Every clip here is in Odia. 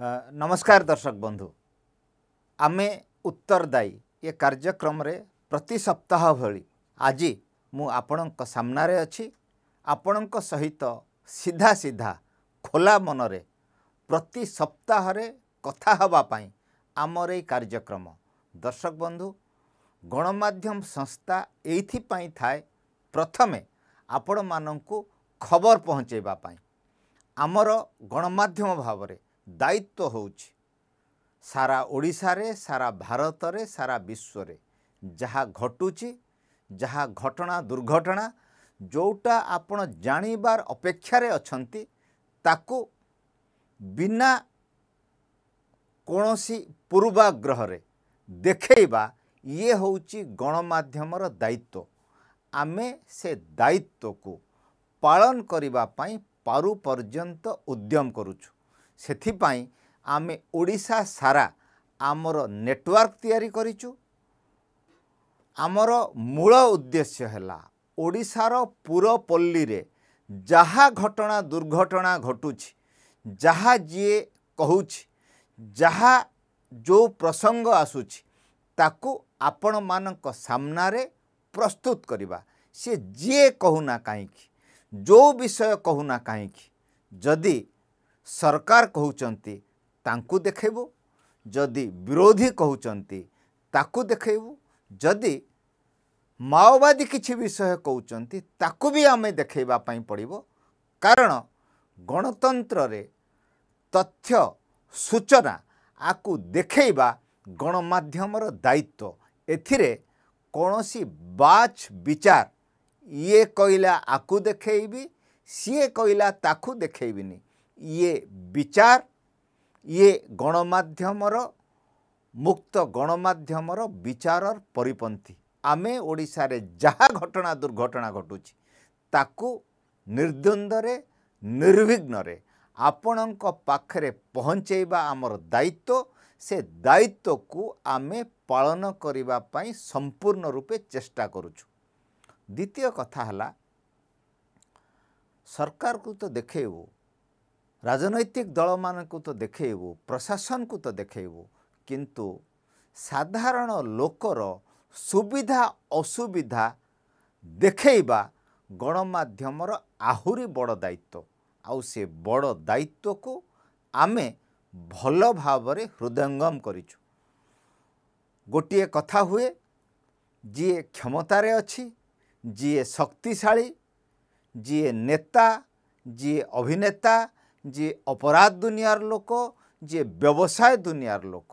ନମସ୍କାର ଦର୍ଶକ ବନ୍ଧୁ ଆମେ ଉତ୍ତରଦାୟୀ ଏ କାର୍ଯ୍ୟକ୍ରମରେ ପ୍ରତି ସପ୍ତାହ ଭଳି ଆଜି ମୁଁ ଆପଣଙ୍କ ସାମ୍ନାରେ ଅଛି ଆପଣଙ୍କ ସହିତ ସିଧା ସିଧା ଖୋଲା ମନରେ ପ୍ରତି ସପ୍ତାହରେ କଥା ହେବା ପାଇଁ ଆମର ଏଇ କାର୍ଯ୍ୟକ୍ରମ ଦର୍ଶକ ବନ୍ଧୁ ଗଣମାଧ୍ୟମ ସଂସ୍ଥା ଏଇଥିପାଇଁ ଥାଏ ପ୍ରଥମେ ଆପଣମାନଙ୍କୁ ଖବର ପହଞ୍ଚାଇବା ପାଇଁ ଆମର ଗଣମାଧ୍ୟମ ଭାବରେ ଦାୟିତ୍ୱ ହେଉଛି ସାରା ଓଡ଼ିଶାରେ ସାରା ଭାରତରେ ସାରା ବିଶ୍ୱରେ ଯାହା ଘଟୁଛି ଯାହା ଘଟଣା ଦୁର୍ଘଟଣା ଯେଉଁଟା ଆପଣ ଜାଣିବାର ଅପେକ୍ଷାରେ ଅଛନ୍ତି ତାକୁ ବିନା କୌଣସି ପୂର୍ବାଗ୍ରହରେ ଦେଖେଇବା ଇଏ ହେଉଛି ଗଣମାଧ୍ୟମର ଦାୟିତ୍ୱ ଆମେ ସେ ଦାୟିତ୍ୱକୁ ପାଳନ କରିବା ପାଇଁ ପାରୁ ପର୍ଯ୍ୟନ୍ତ ଉଦ୍ୟମ କରୁଛୁ ସେଥିପାଇଁ ଆମେ ଓଡ଼ିଶା ସାରା ଆମର ନେଟୱାର୍କ ତିଆରି କରିଛୁ ଆମର ମୂଳ ଉଦ୍ଦେଶ୍ୟ ହେଲା ଓଡ଼ିଶାର ପୁରପଲ୍ଲୀରେ ଯାହା ଘଟଣା ଦୁର୍ଘଟଣା ଘଟୁଛି ଯାହା ଯିଏ କହୁଛି ଯାହା ଯେଉଁ ପ୍ରସଙ୍ଗ ଆସୁଛି ତାକୁ ଆପଣମାନଙ୍କ ସାମ୍ନାରେ ପ୍ରସ୍ତୁତ କରିବା ସିଏ ଯିଏ କହୁନା କାହିଁକି ଯେଉଁ ବିଷୟ କହୁନା କାହିଁକି ଯଦି ସରକାର କହୁଛନ୍ତି ତାଙ୍କୁ ଦେଖେଇବୁ ଯଦି ବିରୋଧୀ କହୁଛନ୍ତି ତାକୁ ଦେଖେଇବୁ ଯଦି ମାଓବାଦୀ କିଛି ବିଷୟ କହୁଛନ୍ତି ତାକୁ ବି ଆମେ ଦେଖେଇବା ପାଇଁ ପଡ଼ିବ କାରଣ ଗଣତନ୍ତ୍ରରେ ତଥ୍ୟ ସୂଚନା ଆକୁ ଦେଖେଇବା ଗଣମାଧ୍ୟମର ଦାୟିତ୍ୱ ଏଥିରେ କୌଣସି ବାଛ ବିଚାର ଇଏ କହିଲା ଆକୁ ଦେଖେଇବି ସିଏ କହିଲା ତାକୁ ଦେଖେଇବିନି ଇଏ ବିଚାର ଇଏ ଗଣମାଧ୍ୟମର ମୁକ୍ତ ଗଣମାଧ୍ୟମର ବିଚାରର ପରିପନ୍ଥୀ ଆମେ ଓଡ଼ିଶାରେ ଯାହା ଘଟଣା ଦୁର୍ଘଟଣା ଘଟୁଛି ତାକୁ ନିର୍ଦ୍ଦନ୍ଦରେ ନିର୍ବିଘ୍ନରେ ଆପଣଙ୍କ ପାଖରେ ପହଞ୍ଚାଇବା ଆମର ଦାୟିତ୍ୱ ସେ ଦାୟିତ୍ୱକୁ ଆମେ ପାଳନ କରିବା ପାଇଁ ସମ୍ପୂର୍ଣ୍ଣ ରୂପେ ଚେଷ୍ଟା କରୁଛୁ ଦ୍ୱିତୀୟ କଥା ହେଲା ସରକାରକୁ ତ ଦେଖେଇବୁ ରାଜନୈତିକ ଦଳମାନଙ୍କୁ ତ ଦେଖେଇବୁ ପ୍ରଶାସନକୁ ତ ଦେଖେଇବୁ କିନ୍ତୁ ସାଧାରଣ ଲୋକର ସୁବିଧା ଅସୁବିଧା ଦେଖେଇବା ଗଣମାଧ୍ୟମର ଆହୁରି ବଡ଼ ଦାୟିତ୍ୱ ଆଉ ସେ ବଡ଼ ଦାୟିତ୍ୱକୁ ଆମେ ଭଲ ଭାବରେ ହୃଦୟଙ୍ଗମ କରିଛୁ ଗୋଟିଏ କଥା ହୁଏ ଯିଏ କ୍ଷମତାରେ ଅଛି ଯିଏ ଶକ୍ତିଶାଳୀ ଯିଏ ନେତା ଯିଏ ଅଭିନେତା যে ଅପରାଧ ଦୁନିଆର ଲୋକ ଯିଏ ବ୍ୟବସାୟ ଦୁନିଆର ଲୋକ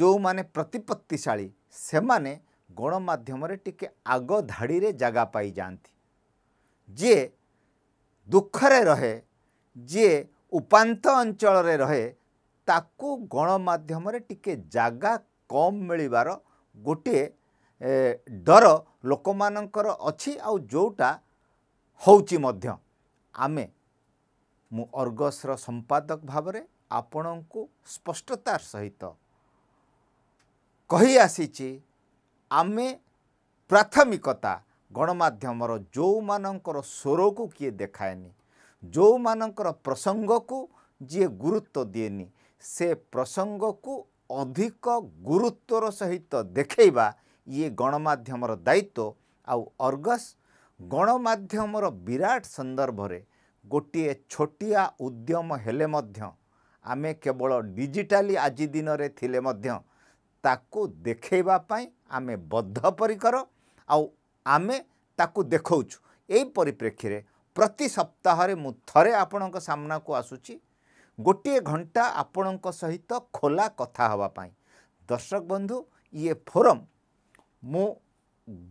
ଯେଉଁମାନେ ପ୍ରତିପତ୍ତିଶାଳୀ ସେମାନେ ଗଣମାଧ୍ୟମରେ ଟିକେ ଆଗ ଧାଡ଼ିରେ ଜାଗା ପାଇଯାଆନ୍ତି ଯିଏ ଦୁଃଖରେ ରହେ ଯିଏ ଉପାନ୍ତ ଅଞ୍ଚଳରେ ରହେ ତାକୁ ଗଣମାଧ୍ୟମରେ ଟିକେ ଜାଗା କମ୍ ମିଳିବାର ଗୋଟିଏ ଡର ଲୋକମାନଙ୍କର ଅଛି ଆଉ ଯେଉଁଟା ହେଉଛି ମଧ୍ୟ ଆମେ ମୁଁ ଅର୍ଗସର ସମ୍ପାଦକ ଭାବରେ ଆପଣଙ୍କୁ ସ୍ପଷ୍ଟତାର ସହିତ କହିଆସିଛି ଆମେ ପ୍ରାଥମିକତା ଗଣମାଧ୍ୟମର ଯେଉଁମାନଙ୍କର ସ୍ୱରକୁ କିଏ ଦେଖାଏନି ଯେଉଁମାନଙ୍କର ପ୍ରସଙ୍ଗକୁ ଯିଏ ଗୁରୁତ୍ୱ ଦିଏନି ସେ ପ୍ରସଙ୍ଗକୁ ଅଧିକ ଗୁରୁତ୍ୱର ସହିତ ଦେଖେଇବା ଇଏ ଗଣମାଧ୍ୟମର ଦାୟିତ୍ୱ ଆଉ ଅର୍ଗସ ଗଣମାଧ୍ୟମର ବିରାଟ ସନ୍ଦର୍ଭରେ ଗୋଟିଏ ଛୋଟିଆ ଉଦ୍ୟମ ହେଲେ ମଧ୍ୟ ଆମେ କେବଳ ଡିଜିଟାଲି ଆଜି ଦିନରେ ଥିଲେ ମଧ୍ୟ ତାକୁ ଦେଖେଇବା ପାଇଁ ଆମେ ବଦ୍ଧପରିକର ଆଉ ଆମେ ତାକୁ ଦେଖାଉଛୁ ଏଇ ପରିପ୍ରେକ୍ଷୀରେ ପ୍ରତି ସପ୍ତାହରେ ମୁଁ ଥରେ ଆପଣଙ୍କ ସାମ୍ନାକୁ ଆସୁଛି ଗୋଟିଏ ଘଣ୍ଟା ଆପଣଙ୍କ ସହିତ ଖୋଲା କଥା ହେବା ପାଇଁ ଦର୍ଶକ ବନ୍ଧୁ ଇଏ ଫୋରମ୍ ମୁଁ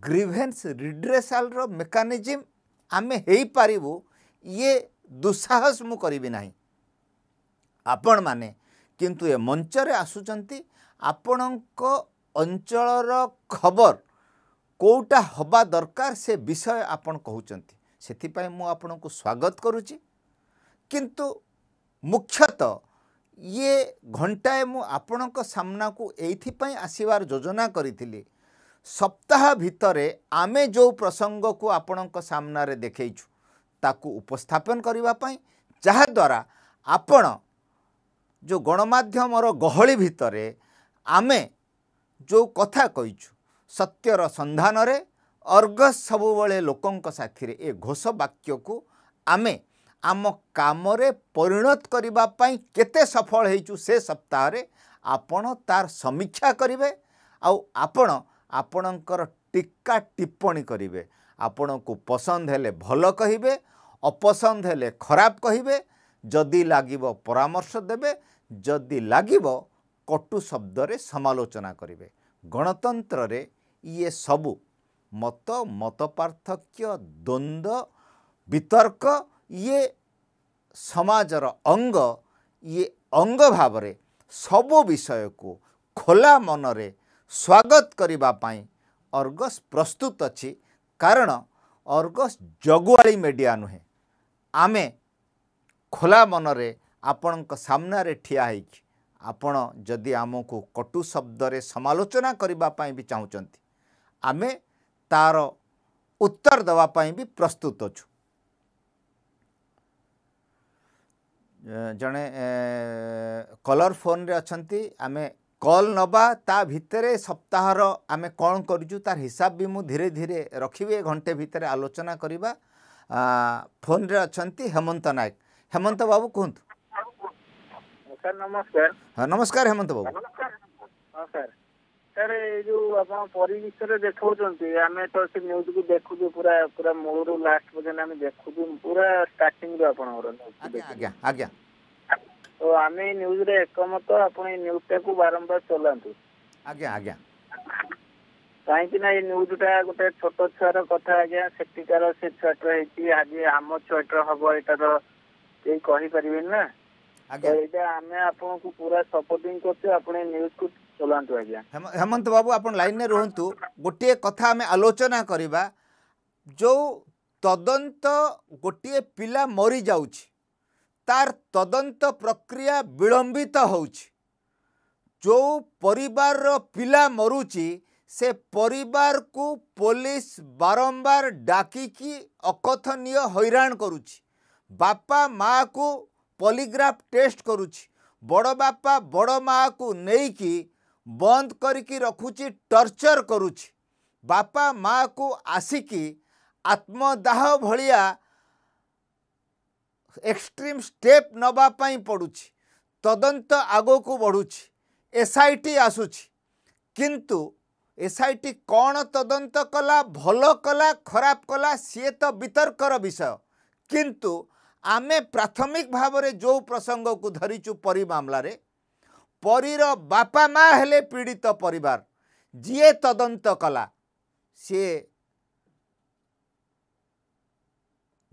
ଗ୍ରିଭେନ୍ସ ରିଡ୍ରେସାଲ୍ର ମେକାନିଜିମ୍ ଆମେ ହେଇପାରିବୁ ଇଏ ଦୁଃସାହସ ମୁଁ କରିବି ନାହିଁ ଆପଣମାନେ କିନ୍ତୁ ଏ ମଞ୍ଚରେ ଆସୁଛନ୍ତି ଆପଣଙ୍କ ଅଞ୍ଚଳର ଖବର କେଉଁଟା ହେବା ଦରକାର ସେ ବିଷୟ ଆପଣ କହୁଛନ୍ତି ସେଥିପାଇଁ ମୁଁ ଆପଣଙ୍କୁ ସ୍ୱାଗତ କରୁଛି କିନ୍ତୁ ମୁଖ୍ୟତଃ ଇଏ ଘଣ୍ଟାଏ ମୁଁ ଆପଣଙ୍କ ସାମ୍ନାକୁ ଏଇଥିପାଇଁ ଆସିବାର ଯୋଜନା କରିଥିଲି ସପ୍ତାହ ଭିତରେ ଆମେ ଯେଉଁ ପ୍ରସଙ୍ଗକୁ ଆପଣଙ୍କ ସାମ୍ନାରେ ଦେଖେଇଛୁ ତାକୁ ଉପସ୍ଥାପନ କରିବା ପାଇଁ ଯାହାଦ୍ୱାରା ଆପଣ ଯେଉଁ ଗଣମାଧ୍ୟମର ଗହଳି ଭିତରେ ଆମେ ଯେଉଁ କଥା କହିଛୁ ସତ୍ୟର ସନ୍ଧାନରେ ଅର୍ଗ ସବୁବେଳେ ଲୋକଙ୍କ ସାଥିରେ ଏ ଘୋଷ ବାକ୍ୟକୁ ଆମେ ଆମ କାମରେ ପରିଣତ କରିବା ପାଇଁ କେତେ ସଫଳ ହେଇଛୁ ସେ ସପ୍ତାହରେ ଆପଣ ତାର ସମୀକ୍ଷା କରିବେ ଆଉ ଆପଣ ଆପଣଙ୍କର ଟିକା ଟିପ୍ପଣୀ କରିବେ ଆପଣଙ୍କୁ ପସନ୍ଦ ହେଲେ ଭଲ କହିବେ ଅପସନ୍ଦ ହେଲେ ଖରାପ କହିବେ ଯଦି ଲାଗିବ ପରାମର୍ଶ ଦେବେ ଯଦି ଲାଗିବ କଟୁ ଶବ୍ଦରେ ସମାଲୋଚନା କରିବେ ଗଣତନ୍ତ୍ରରେ ଇଏ ସବୁ ମତ ମତ ପାର୍ଥକ୍ୟ ଦ୍ୱନ୍ଦ୍ୱ ବିତର୍କ ଇଏ ସମାଜର ଅଙ୍ଗ ଇଏ ଅଙ୍ଗ ଭାବରେ ସବୁ ବିଷୟକୁ ଖୋଲା ମନରେ ସ୍ୱାଗତ କରିବା ପାଇଁ ଅର୍ଗସ୍ ପ୍ରସ୍ତୁତ ଅଛି କାରଣ ଅର୍ଗସ୍ ଜଗୁଆଳି ମେଡ଼ିଆ ନୁହେଁ ଆମେ ଖୋଲା ମନରେ ଆପଣଙ୍କ ସାମ୍ନାରେ ଠିଆ ହୋଇଛି ଆପଣ ଯଦି ଆମକୁ କଟୁ ଶବ୍ଦରେ ସମାଲୋଚନା କରିବା ପାଇଁ ବି ଚାହୁଁଛନ୍ତି ଆମେ ତା'ର ଉତ୍ତର ଦେବା ପାଇଁ ବି ପ୍ରସ୍ତୁତ ଅଛୁ ଜଣେ କଲର୍ ଫୋନ୍ରେ ଅଛନ୍ତି ଆମେ কল নবা তা ভিতরে সপ্তাহর আমি কম করছু তার হিসাব বি মু ধীরে ধীরে রখিবি ঘণ্টে ভিতরে আলোচনা করা ফোনরে অনেক হেমন্ত নায়ক হেমন্ত বাবু কুহতু নমস্কার নমস্কার হেমন্ত বাবু নমস্কার ସାର୍ ଏଇ ଯୋଉ ଆପଣ ପରିବେଶରେ ଦେଖାଉଛନ୍ତି ଆମେ ତ ସେ ନ୍ୟୁଜ୍କୁ ଦେଖୁଛୁ ପୁରା ପୁରା ମୂଳରୁ ଲାଷ୍ଟ ପର୍ଯ୍ୟନ୍ତ ଆମେ ଦେଖୁଛୁ ପୁରା ଷ୍ଟାର୍ଟିଂରୁ ଆପଣଙ୍କର ଆଜ୍ଞା ଆଜ୍ଞା ଆଜ୍ଞା ତ ଆମେ ଏଇ ନ୍ୟୁଜରେ ଏକମତ ଆପଣ ଏଇ ନ୍ୟୁଜଟାକୁ ବାରମ୍ବାର ଚଲାନ୍ତୁ ଆଜ୍ଞା ଆଜ୍ଞା କାହିଁକି ନା ଏଇ ନ୍ୟୁଜଟା ଗୋଟେ ଛୋଟ ଛୁଆର କଥା ଆଜ୍ଞା ସେଠିକାର ସେ ଛୁଆଟା ହେଇଛି ଆଜି ଆମ ଛୁଆଟା ହବ ଏଇଟାର କେହି କହିପାରିବେନି ନା ଏଇଟା ଆମେ ଆପଣଙ୍କୁ ପୁରା ସପୋର୍ଟିଂ କରୁଛୁ ଆପଣ ଏଇ ନ୍ୟୁଜକୁ ଚଲାନ୍ତୁ ଆଜ୍ଞା ହେମନ୍ତ ବାବୁ ଆପଣ ଲାଇନ୍ରେ ରୁହନ୍ତୁ ଗୋଟିଏ କଥା ଆମେ ଆଲୋଚନା କରିବା ଯେଉଁ ତଦନ୍ତ ଗୋଟିଏ ପିଲା ମରିଯାଉଛି ତାର ତଦନ୍ତ ପ୍ରକ୍ରିୟା ବିଳମ୍ବିତ ହେଉଛି ଯେଉଁ ପରିବାରର ପିଲା ମରୁଛି ସେ ପରିବାରକୁ ପୋଲିସ ବାରମ୍ବାର ଡାକିକି ଅକଥନୀୟ ହଇରାଣ କରୁଛି ବାପା ମାଆକୁ ପଲିଗ୍ରାଫ ଟେଷ୍ଟ କରୁଛି ବଡ଼ ବାପା ବଡ଼ ମାଆକୁ ନେଇକି ବନ୍ଦ କରିକି ରଖୁଛି ଟର୍ଚର କରୁଛି ବାପା ମାଆକୁ ଆସିକି ଆତ୍ମଦାହ ଭଳିଆ ଏକ୍ସଟ୍ରିମ୍ ଷ୍ଟେପ୍ ନେବା ପାଇଁ ପଡ଼ୁଛି ତଦନ୍ତ ଆଗକୁ ବଢ଼ୁଛି ଏସ୍ ଆଇ ଟି ଆସୁଛି କିନ୍ତୁ ଏସ୍ ଆଇ ଟି କ'ଣ ତଦନ୍ତ କଲା ଭଲ କଲା ଖରାପ କଲା ସିଏ ତ ବିତର୍କର ବିଷୟ କିନ୍ତୁ ଆମେ ପ୍ରାଥମିକ ଭାବରେ ଯେଉଁ ପ୍ରସଙ୍ଗକୁ ଧରିଛୁ ପରୀ ମାମଲାରେ ପରୀର ବାପା ମାଆ ହେଲେ ପୀଡ଼ିତ ପରିବାର ଯିଏ ତଦନ୍ତ କଲା ସିଏ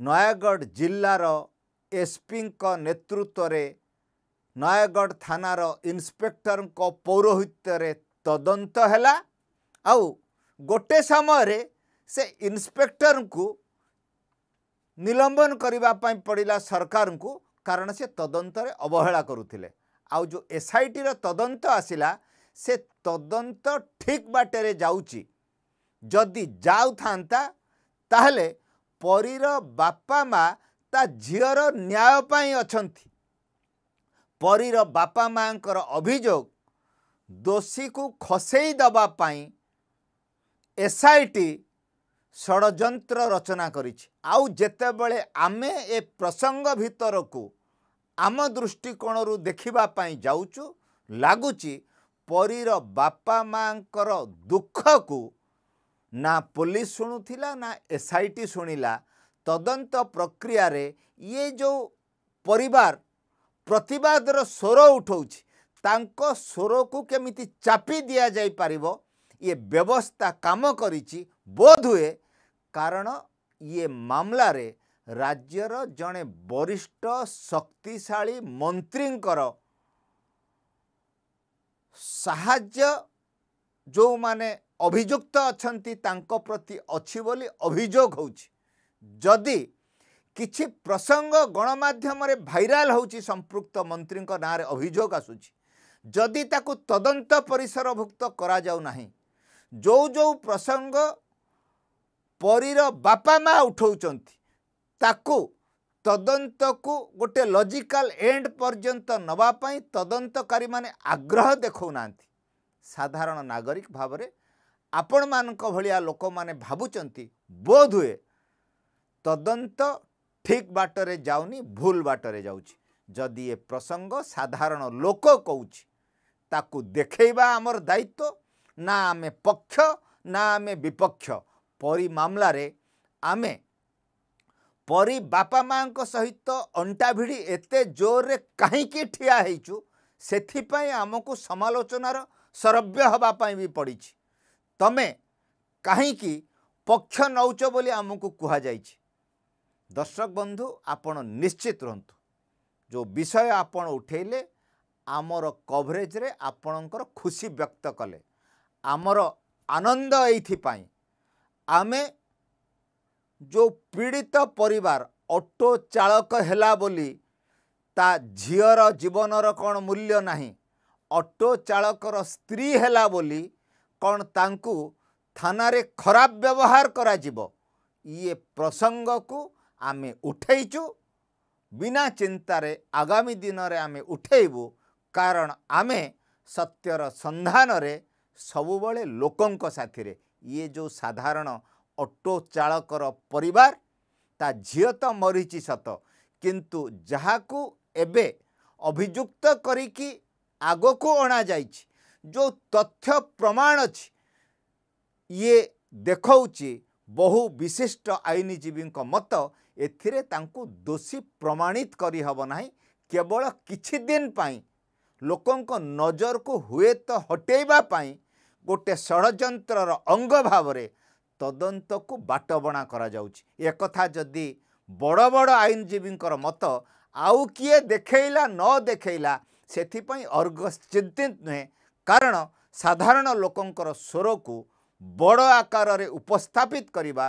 ନୟାଗଡ଼ ଜିଲ୍ଲାର ଏସ୍ପିଙ୍କ ନେତୃତ୍ୱରେ ନୟାଗଡ଼ ଥାନାର ଇନ୍ସପେକ୍ଟରଙ୍କ ପୌରୋହିତ୍ୟରେ ତଦନ୍ତ ହେଲା ଆଉ ଗୋଟେ ସମୟରେ ସେ ଇନ୍ସପେକ୍ଟରଙ୍କୁ ନିଲମ୍ବନ କରିବା ପାଇଁ ପଡ଼ିଲା ସରକାରଙ୍କୁ କାରଣ ସେ ତଦନ୍ତରେ ଅବହେଳା କରୁଥିଲେ ଆଉ ଯେଉଁ ଏସ୍ଆଇଟିର ତଦନ୍ତ ଆସିଲା ସେ ତଦନ୍ତ ଠିକ୍ ବାଟରେ ଯାଉଛି ଯଦି ଯାଉଥାନ୍ତା ତାହେଲେ ପରୀର ବାପା ମାଆ ତା ଝିଅର ନ୍ୟାୟ ପାଇଁ ଅଛନ୍ତି ପରୀର ବାପା ମାଆଙ୍କର ଅଭିଯୋଗ ଦୋଷୀକୁ ଖସେଇ ଦେବା ପାଇଁ ଏସ୍ ଆଇ ଟି ଷଡ଼ଯନ୍ତ୍ର ରଚନା କରିଛି ଆଉ ଯେତେବେଳେ ଆମେ ଏ ପ୍ରସଙ୍ଗ ଭିତରକୁ ଆମ ଦୃଷ୍ଟିକୋଣରୁ ଦେଖିବା ପାଇଁ ଯାଉଛୁ ଲାଗୁଛି ପରୀର ବାପା ମାଆଙ୍କର ଦୁଃଖକୁ ନା ପୋଲିସ ଶୁଣୁଥିଲା ନା ଏସ୍ ଆଇ ଟି ଶୁଣିଲା ତଦନ୍ତ ପ୍ରକ୍ରିୟାରେ ଇଏ ଯେଉଁ ପରିବାର ପ୍ରତିବାଦର ସ୍ୱର ଉଠାଉଛି ତାଙ୍କ ସ୍ୱରକୁ କେମିତି ଚାପି ଦିଆଯାଇପାରିବ ଇଏ ବ୍ୟବସ୍ଥା କାମ କରିଛି ବୋଧହୁଏ କାରଣ ଇଏ ମାମଲାରେ ରାଜ୍ୟର ଜଣେ ବରିଷ୍ଠ ଶକ୍ତିଶାଳୀ ମନ୍ତ୍ରୀଙ୍କର ସାହାଯ୍ୟ ଯେଉଁମାନେ ଅଭିଯୁକ୍ତ ଅଛନ୍ତି ତାଙ୍କ ପ୍ରତି ଅଛି ବୋଲି ଅଭିଯୋଗ ହେଉଛି ଯଦି କିଛି ପ୍ରସଙ୍ଗ ଗଣମାଧ୍ୟମରେ ଭାଇରାଲ୍ ହେଉଛି ସମ୍ପୃକ୍ତ ମନ୍ତ୍ରୀଙ୍କ ନାଁରେ ଅଭିଯୋଗ ଆସୁଛି ଯଦି ତାକୁ ତଦନ୍ତ ପରିସରଭୁକ୍ତ କରାଯାଉନାହିଁ ଯେଉଁ ଯେଉଁ ପ୍ରସଙ୍ଗ ପରୀର ବାପା ମା' ଉଠାଉଛନ୍ତି ତାକୁ ତଦନ୍ତକୁ ଗୋଟେ ଲଜିକାଲ୍ ଏଣ୍ଡ ପର୍ଯ୍ୟନ୍ତ ନେବା ପାଇଁ ତଦନ୍ତକାରୀମାନେ ଆଗ୍ରହ ଦେଖାଉନାହାନ୍ତି ସାଧାରଣ ନାଗରିକ ଭାବରେ ଆପଣମାନଙ୍କ ଭଳିଆ ଲୋକମାନେ ଭାବୁଛନ୍ତି ବୋଧ ହୁଏ ତଦନ୍ତ ଠିକ୍ ବାଟରେ ଯାଉନି ଭୁଲ ବାଟରେ ଯାଉଛି ଯଦି ଏ ପ୍ରସଙ୍ଗ ସାଧାରଣ ଲୋକ କହୁଛି ତାକୁ ଦେଖେଇବା ଆମର ଦାୟିତ୍ୱ ନା ଆମେ ପକ୍ଷ ନା ଆମେ ବିପକ୍ଷ ପରି ମାମଲାରେ ଆମେ ପରି ବାପା ମାଆଙ୍କ ସହିତ ଅଣ୍ଟା ଭିଡ଼ି ଏତେ ଜୋରରେ କାହିଁକି ଠିଆ ହେଇଛୁ ସେଥିପାଇଁ ଆମକୁ ସମାଲୋଚନାର ସରବ୍ୟ ହେବା ପାଇଁ ବି ପଡ଼ିଛି ତମେ କାହିଁକି ପକ୍ଷ ନେଉଛ ବୋଲି ଆମକୁ କୁହାଯାଇଛି ଦର୍ଶକ ବନ୍ଧୁ ଆପଣ ନିଶ୍ଚିତ ରୁହନ୍ତୁ ଯେଉଁ ବିଷୟ ଆପଣ ଉଠାଇଲେ ଆମର କଭରେଜରେ ଆପଣଙ୍କର ଖୁସି ବ୍ୟକ୍ତ କଲେ ଆମର ଆନନ୍ଦ ଏଇଥିପାଇଁ ଆମେ ଯେଉଁ ପୀଡ଼ିତ ପରିବାର ଅଟୋ ଚାଳକ ହେଲା ବୋଲି ତା ଝିଅର ଜୀବନର କ'ଣ ମୂଲ୍ୟ ନାହିଁ ଅଟୋ ଚାଳକର ସ୍ତ୍ରୀ ହେଲା ବୋଲି କ'ଣ ତାଙ୍କୁ ଥାନାରେ ଖରାପ ବ୍ୟବହାର କରାଯିବ ଇଏ ପ୍ରସଙ୍ଗକୁ ଆମେ ଉଠେଇଛୁ ବିନା ଚିନ୍ତାରେ ଆଗାମୀ ଦିନରେ ଆମେ ଉଠେଇବୁ କାରଣ ଆମେ ସତ୍ୟର ସନ୍ଧାନରେ ସବୁବେଳେ ଲୋକଙ୍କ ସାଥିରେ ଇଏ ଯେଉଁ ସାଧାରଣ ଅଟୋ ଚାଳକର ପରିବାର ତା ଝିଅ ତ ମରିଛି ସତ କିନ୍ତୁ ଯାହାକୁ ଏବେ ଅଭିଯୁକ୍ତ କରିକି ଆଗକୁ ଅଣାଯାଇଛି ଯେଉଁ ତଥ୍ୟ ପ୍ରମାଣ ଅଛି ଇଏ ଦେଖଉଛି ବହୁ ବିଶିଷ୍ଟ ଆଇନଜୀବୀଙ୍କ ମତ ଏଥିରେ ତାଙ୍କୁ ଦୋଷୀ ପ୍ରମାଣିତ କରିହେବ ନାହିଁ କେବଳ କିଛି ଦିନ ପାଇଁ ଲୋକଙ୍କ ନଜରକୁ ହୁଏତ ହଟେଇବା ପାଇଁ ଗୋଟେ ଷଡ଼ଯନ୍ତ୍ରର ଅଙ୍ଗ ଭାବରେ ତଦନ୍ତକୁ ବାଟବଣା କରାଯାଉଛି ଏକଥା ଯଦି ବଡ଼ ବଡ଼ ଆଇନଜୀବୀଙ୍କର ମତ ଆଉ କିଏ ଦେଖେଇଲା ନ ଦେଖେଇଲା ସେଥିପାଇଁ ଅର୍ଗ ଚିନ୍ତିତ ନୁହେଁ କାରଣ ସାଧାରଣ ଲୋକଙ୍କର ସ୍ୱରକୁ ବଡ଼ ଆକାରରେ ଉପସ୍ଥାପିତ କରିବା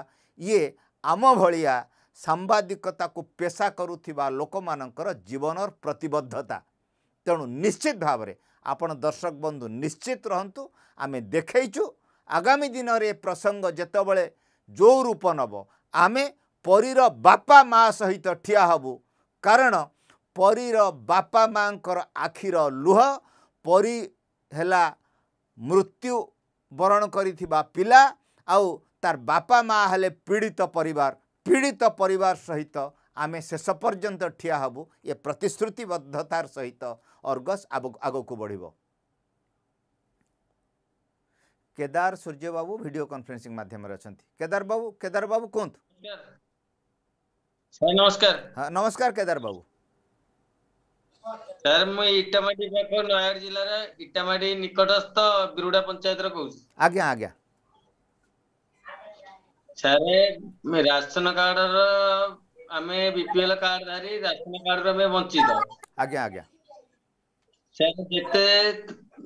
ଇଏ ଆମ ଭଳିଆ ସାମ୍ବାଦିକତାକୁ ପେଶା କରୁଥିବା ଲୋକମାନଙ୍କର ଜୀବନର ପ୍ରତିବଦ୍ଧତା ତେଣୁ ନିଶ୍ଚିତ ଭାବରେ ଆପଣ ଦର୍ଶକ ବନ୍ଧୁ ନିଶ୍ଚିତ ରହନ୍ତୁ ଆମେ ଦେଖେଇଛୁ ଆଗାମୀ ଦିନରେ ଏ ପ୍ରସଙ୍ଗ ଯେତେବେଳେ ଯେଉଁ ରୂପ ନେବ ଆମେ ପରୀର ବାପା ମା' ସହିତ ଠିଆ ହେବୁ କାରଣ ପରୀର ବାପା ମାଆଙ୍କର ଆଖିର ଲୁହ ପରୀ ହେଲା ମୃତ୍ୟୁ ବରଣ କରିଥିବା ପିଲା ଆଉ ତାର ବାପା ମା ହେଲେ ପୀଡ଼ିତ ପରିବାର पीड़ित परिवार सहित आमे शेष पर्यंत ठिया हबु ये प्रतिश्रुतिबद्धतार सहित अर्गस आग को बढ़ केदार सूर्य बाबू भिड कन्फरेन्सी मध्यम अच्छा केदार बाबू केदार बाबू कहत नमस्कार हाँ नमस्कार केदार बाबू सर मुटामा जिले इटामा निकटस्थ बिरुडा पंचायत रहा आज्ञा आज्ञा ସାରେ ରାସନ କାର୍ଡର ଆମେ ବିପିଏଲ କାର୍ଡଧାରୀ ରାସନ କାର୍ଡରୁ ଆମେ ବଞ୍ଚିତ ଆଜ୍ଞା ଆଜ୍ଞା ସାର୍ ଯେତେ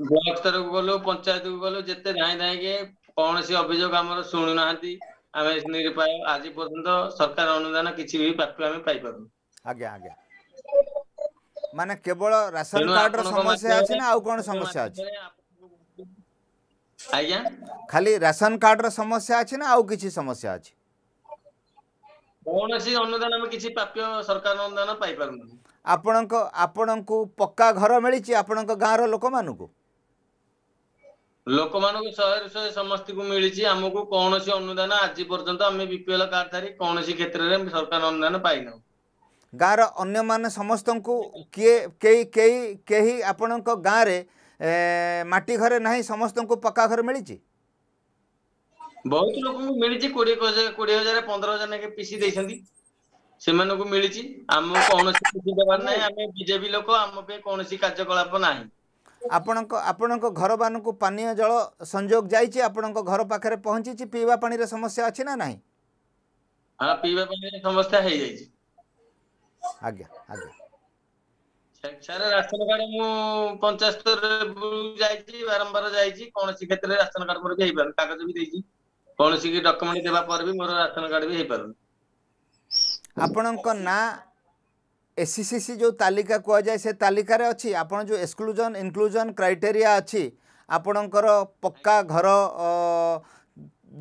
ବ୍ଲକ ସ୍ତରକୁ ଗଲୁ ପଞ୍ଚାୟତକୁ ଗଲୁ ଯେତେ ଧାଇଁ ଧାଇଁକି କୌଣସି ଅଭିଯୋଗ ଆମର ଶୁଣୁନାହାନ୍ତି ଆମେ ନିରୁପାୟ ଆଜି ପର୍ଯ୍ୟନ୍ତ ସରକାର ଅନୁଦାନ କିଛି ବି ପ୍ରାପ୍ୟ ଆମେ ପାଇପାରୁନୁ ଆଜ୍ଞା ଆଜ୍ଞା ମାନେ କେବଳ ରାସନ କାର୍ଡର ସମସ୍ୟା ଅଛି ନା ଆଉ କଣ ସମସ୍ୟା ଅଛି ଆଜ୍ଞା ଖାଲି ରାସନ କାର୍ଡର ସମସ୍ୟା ଅଛି ନା ଆଉ କିଛି ସମସ୍ୟା ଅଛି କୌଣସି ଅନୁଦାନ ଆମେ କିଛି ପ୍ରାପ୍ୟ ସରକାର ଅନୁଦାନ ପାଇପାରୁନୁ ଆପଣଙ୍କ ଆପଣଙ୍କୁ ପକ୍କା ଘର ମିଳିଛି ଆପଣଙ୍କ ଗାଁର ଲୋକମାନଙ୍କୁ ଲୋକମାନଙ୍କୁ ଶହେରୁ ଶହେ ସମସ୍ତଙ୍କୁ ମିଳିଛି ଆମକୁ କୌଣସି ଅନୁଦାନ ଆଜି ପର୍ଯ୍ୟନ୍ତ ଆମେ ବିପିଏଲ କାର୍ଡ ଧାରି କୌଣସି କ୍ଷେତ୍ରରେ ସରକାର ଅନୁଦାନ ପାଇନୁ ଗାଁର ଅନ୍ୟମାନେ ସମସ୍ତଙ୍କୁ କିଏ କେହି କେହି କେହି ଆପଣଙ୍କ ଗାଁରେ ମାଟି ଘରେ ନାହିଁ ସମସ୍ତଙ୍କୁ ପକ୍କା ଘର ମିଳିଛି ବହୁତ ଲୋକଙ୍କୁ ମିଳିଛି କୋଡିଏ କୋଡିଏ ହଜାର ପନ୍ଦର ହଜାର ନେଖେ ପିସି ଦେଇଛନ୍ତି ସେମାନଙ୍କୁ ମିଳିଛି ଆମ କୌଣସି ଦେବାର ନାହିଁ ଆମେ ବିଜେପି ଲୋକ ଆମ ପାଇଁ କୌଣସି କାର୍ଯ୍ୟକଳାପ ନାହିଁ ଆପଣଙ୍କ ଆପଣଙ୍କ ଘରମାନଙ୍କୁ ପାନୀୟ ଜଳ ସଂଯୋଗ ଯାଇଛି ଆପଣଙ୍କ ଘର ପାଖରେ ପହଞ୍ଚିଛି ପିଇବା ପାଣିର ସମସ୍ୟା ଅଛି ନା ନାହିଁ ହଁ ପିଇବା ପାଣିର ସମସ୍ୟା ହେଇଯାଇଛି ଆଜ୍ଞା ଆଜ୍ଞା ସାର୍ ରାସନ କାର୍ଡ ମୁଁ ପଞ୍ଚାୟତ ଯାଇଛି ବାରମ୍ବାର ଯାଇଛି କୌଣସି କ୍ଷେତ୍ରରେ ରାସନ କାର୍ଡ ମୋର ବି ହେଇପାରୁନି କାଗଜ ବି ଦେଇଛି କୌଣସି ଡକ୍ୟୁମେଣ୍ଟ ଦେବା ପରେ ବି ମୋର ରାସନ କାର୍ଡ ବି ହେଇପାରୁନି ଆପଣଙ୍କ ନାଁ ଏସ୍ସିସିସି ଯୋଉ ତାଲିକା କୁହାଯାଏ ସେ ତାଲିକାରେ ଅଛି ଆପଣ ଯେଉଁ ଏକ୍ସକ୍ଲୁଜନ୍ ଇନକ୍ଲୁଜନ୍ କ୍ରାଇଟେରିଆ ଅଛି ଆପଣଙ୍କର ପକ୍କା ଘର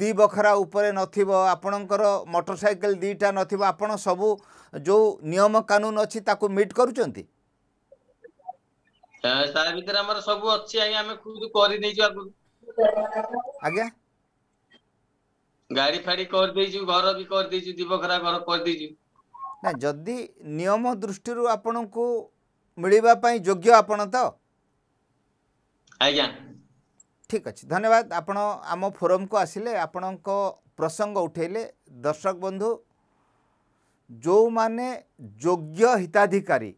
ଦୁଇ ବଖରା ଉପରେ ନଥିବ ଆପଣଙ୍କର ମୋଟର ସାଇକେଲ ଦୁଇଟା ନଥିବ ଆପଣ ସବୁ ଯେଉଁ ନିୟମ କାନୁନ ଅଛି ତାକୁ ମିଟ୍ କରୁଛନ୍ତି ତା ଭିତରେ ଆମର ସବୁ ଅଛି ଆଜ୍ଞା ଆମେ ଖୁଦ କରିଦେଇଛୁ ଆଗରୁ ଆଜ୍ଞା ଗାଡି ଫାଡି କରିଦେଇଛୁ ଘର ବି କରିଦେଇଛୁ ଦିବଖରା ଘର କରିଦେଇଛୁ ନା ଯଦି ନିୟମ ଦୃଷ୍ଟିରୁ ଆପଣଙ୍କୁ ମିଳିବା ପାଇଁ ଯୋଗ୍ୟ ଆପଣ ତ ଆଜ୍ଞା ଠିକ୍ ଅଛି ଧନ୍ୟବାଦ ଆପଣ ଆମ ଫୋରମକୁ ଆସିଲେ ଆପଣଙ୍କ ପ୍ରସଙ୍ଗ ଉଠାଇଲେ ଦର୍ଶକ ବନ୍ଧୁ ଯେଉଁମାନେ ଯୋଗ୍ୟ ହିତାଧିକାରୀ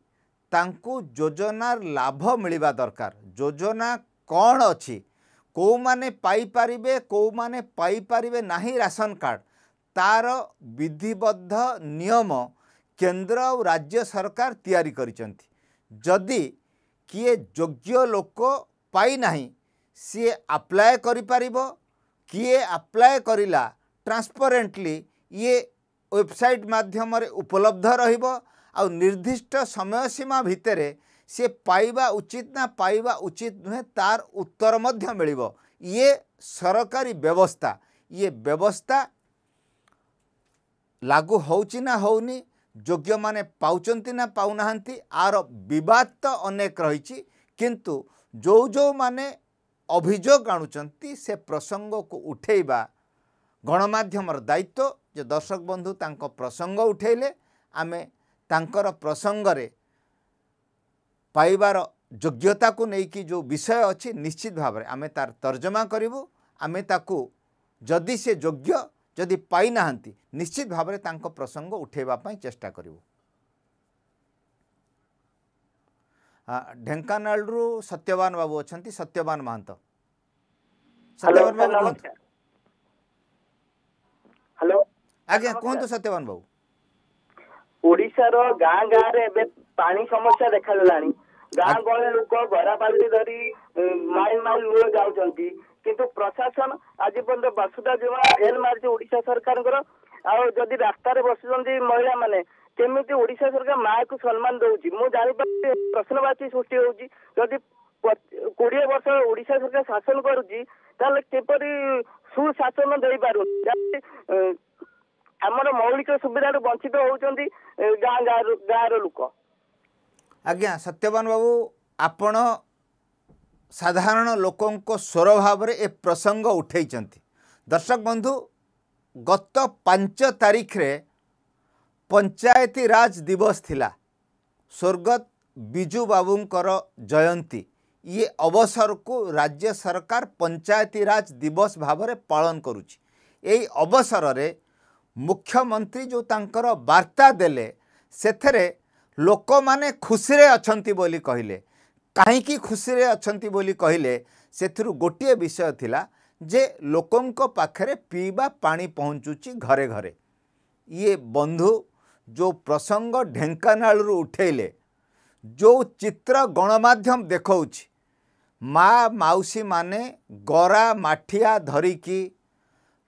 ତାଙ୍କୁ ଯୋଜନାର ଲାଭ ମିଳିବା ଦରକାର ଯୋଜନା କ'ଣ ଅଛି କେଉଁମାନେ ପାଇପାରିବେ କେଉଁମାନେ ପାଇପାରିବେ ନାହିଁ ରାସନ କାର୍ଡ଼ ତା'ର ବିଧିବଦ୍ଧ ନିୟମ କେନ୍ଦ୍ର ଆଉ ରାଜ୍ୟ ସରକାର ତିଆରି କରିଛନ୍ତି ଯଦି କିଏ ଯୋଗ୍ୟ ଲୋକ ପାଇନାହିଁ ସିଏ ଆପ୍ଲାଏ କରିପାରିବ କିଏ ଆପ୍ଲାଏ କରିଲା ଟ୍ରାନ୍ସପରେଣ୍ଟଲି ଇଏ ୱେବସାଇଟ୍ ମାଧ୍ୟମରେ ଉପଲବ୍ଧ ରହିବ ଆଉ ନିର୍ଦ୍ଦିଷ୍ଟ ସମୟ ସୀମା ଭିତରେ ସିଏ ପାଇବା ଉଚିତ ନା ପାଇବା ଉଚିତ ନୁହେଁ ତାର ଉତ୍ତର ମଧ୍ୟ ମିଳିବ ଇଏ ସରକାରୀ ବ୍ୟବସ୍ଥା ଇଏ ବ୍ୟବସ୍ଥା ଲାଗୁ ହେଉଛି ନା ହେଉନି ଯୋଗ୍ୟମାନେ ପାଉଛନ୍ତି ନା ପାଉନାହାନ୍ତି ଆର ବିବାଦ ତ ଅନେକ ରହିଛି କିନ୍ତୁ ଯେଉଁ ଯେଉଁମାନେ ଅଭିଯୋଗ ଆଣୁଛନ୍ତି ସେ ପ୍ରସଙ୍ଗକୁ ଉଠେଇବା ଗଣମାଧ୍ୟମର ଦାୟିତ୍ୱ ଯେ ଦର୍ଶକ ବନ୍ଧୁ ତାଙ୍କ ପ୍ରସଙ୍ଗ ଉଠେଇଲେ ଆମେ ତାଙ୍କର ପ୍ରସଙ୍ଗରେ ପାଇବାର ଯୋଗ୍ୟତାକୁ ନେଇକି ଯେଉଁ ବିଷୟ ଅଛି ନିଶ୍ଚିତ ଭାବରେ ଆମେ ତାର ତର୍ଜମା କରିବୁ ଆମେ ତାକୁ ଯଦି ସେ ଯୋଗ୍ୟ ଯଦି ପାଇନାହାନ୍ତି ନିଶ୍ଚିତ ଭାବରେ ତାଙ୍କ ପ୍ରସଙ୍ଗ ଉଠାଇବା ପାଇଁ ଚେଷ୍ଟା କରିବୁ ଢେଙ୍କାନାଳରୁ ସତ୍ୟବାନ ବାବୁ ଅଛନ୍ତି ସତ୍ୟବାନ ମହାନ୍ତ ସତ୍ୟବାନ ବାବୁ କୁହନ୍ତୁ ଆଜ୍ଞା କୁହନ୍ତୁ ସତ୍ୟବାନ ବାବୁ ଓଡିଶାର ଗାଁ ଗାଁରେ ଏବେ ପାଣି ସମସ୍ୟା ଦେଖାଦେଲାଣି ଗାଁ ଗହଳି ଲୋକ ଘରା ବାଲ୍ଟି ଧରି ମାଇଲ ମାଇଲ ଦୂର ଯାଉଛନ୍ତି କିନ୍ତୁ ପ୍ରଶାସନ ଆଜି ପର୍ଯ୍ୟନ୍ତ ବାସୁଦା ଜମା ଫେଲ ମାରିଛି ଓଡିଶା ସରକାରଙ୍କର ଆଉ ଯଦି ରାସ୍ତାରେ ବସୁଛନ୍ତି ମହିଳାମାନେ କେମିତି ଓଡିଶା ସରକାର ମାକୁ ସମ୍ମାନ ଦଉଛି ମୁଁ ଜାଣିପାରୁଛି ପ୍ରଶ୍ନବାଚୀ ସୃଷ୍ଟି ହଉଛି ଯଦି କୋଡିଏ ବର୍ଷ ଓଡିଶା ସରକାର ଶାସନ କରୁଛି ତାହେଲେ କିପରି ସୁଶାସନ ଦେଇପାରୁନି ଆମର ମୌଳିକ ସୁବିଧାରୁ ବଞ୍ଚିତ ହେଉଛନ୍ତି ଗାଁ ଗାଁରୁ ଗାଁର ଲୋକ ଆଜ୍ଞା ସତ୍ୟବାନ ବାବୁ ଆପଣ ସାଧାରଣ ଲୋକଙ୍କ ସ୍ୱର ଭାବରେ ଏ ପ୍ରସଙ୍ଗ ଉଠାଇଛନ୍ତି ଦର୍ଶକ ବନ୍ଧୁ ଗତ ପାଞ୍ଚ ତାରିଖରେ ପଞ୍ଚାୟତିରାଜ ଦିବସ ଥିଲା ସ୍ୱର୍ଗତ ବିଜୁ ବାବୁଙ୍କର ଜୟନ୍ତୀ ଇଏ ଅବସରକୁ ରାଜ୍ୟ ସରକାର ପଞ୍ଚାୟତିରାଜ ଦିବସ ଭାବରେ ପାଳନ କରୁଛି ଏହି ଅବସରରେ ମୁଖ୍ୟମନ୍ତ୍ରୀ ଯେଉଁ ତାଙ୍କର ବାର୍ତ୍ତା ଦେଲେ ସେଥିରେ ଲୋକମାନେ ଖୁସିରେ ଅଛନ୍ତି ବୋଲି କହିଲେ କାହିଁକି ଖୁସିରେ ଅଛନ୍ତି ବୋଲି କହିଲେ ସେଥିରୁ ଗୋଟିଏ ବିଷୟ ଥିଲା ଯେ ଲୋକଙ୍କ ପାଖରେ ପିଇବା ପାଣି ପହଞ୍ଚୁଛି ଘରେ ଘରେ ଇଏ ବନ୍ଧୁ ଯେଉଁ ପ୍ରସଙ୍ଗ ଢେଙ୍କାନାଳରୁ ଉଠେଇଲେ ଯେଉଁ ଚିତ୍ର ଗଣମାଧ୍ୟମ ଦେଖାଉଛି ମା' ମାଉସୀମାନେ ଗରା ମାଠିଆ ଧରିକି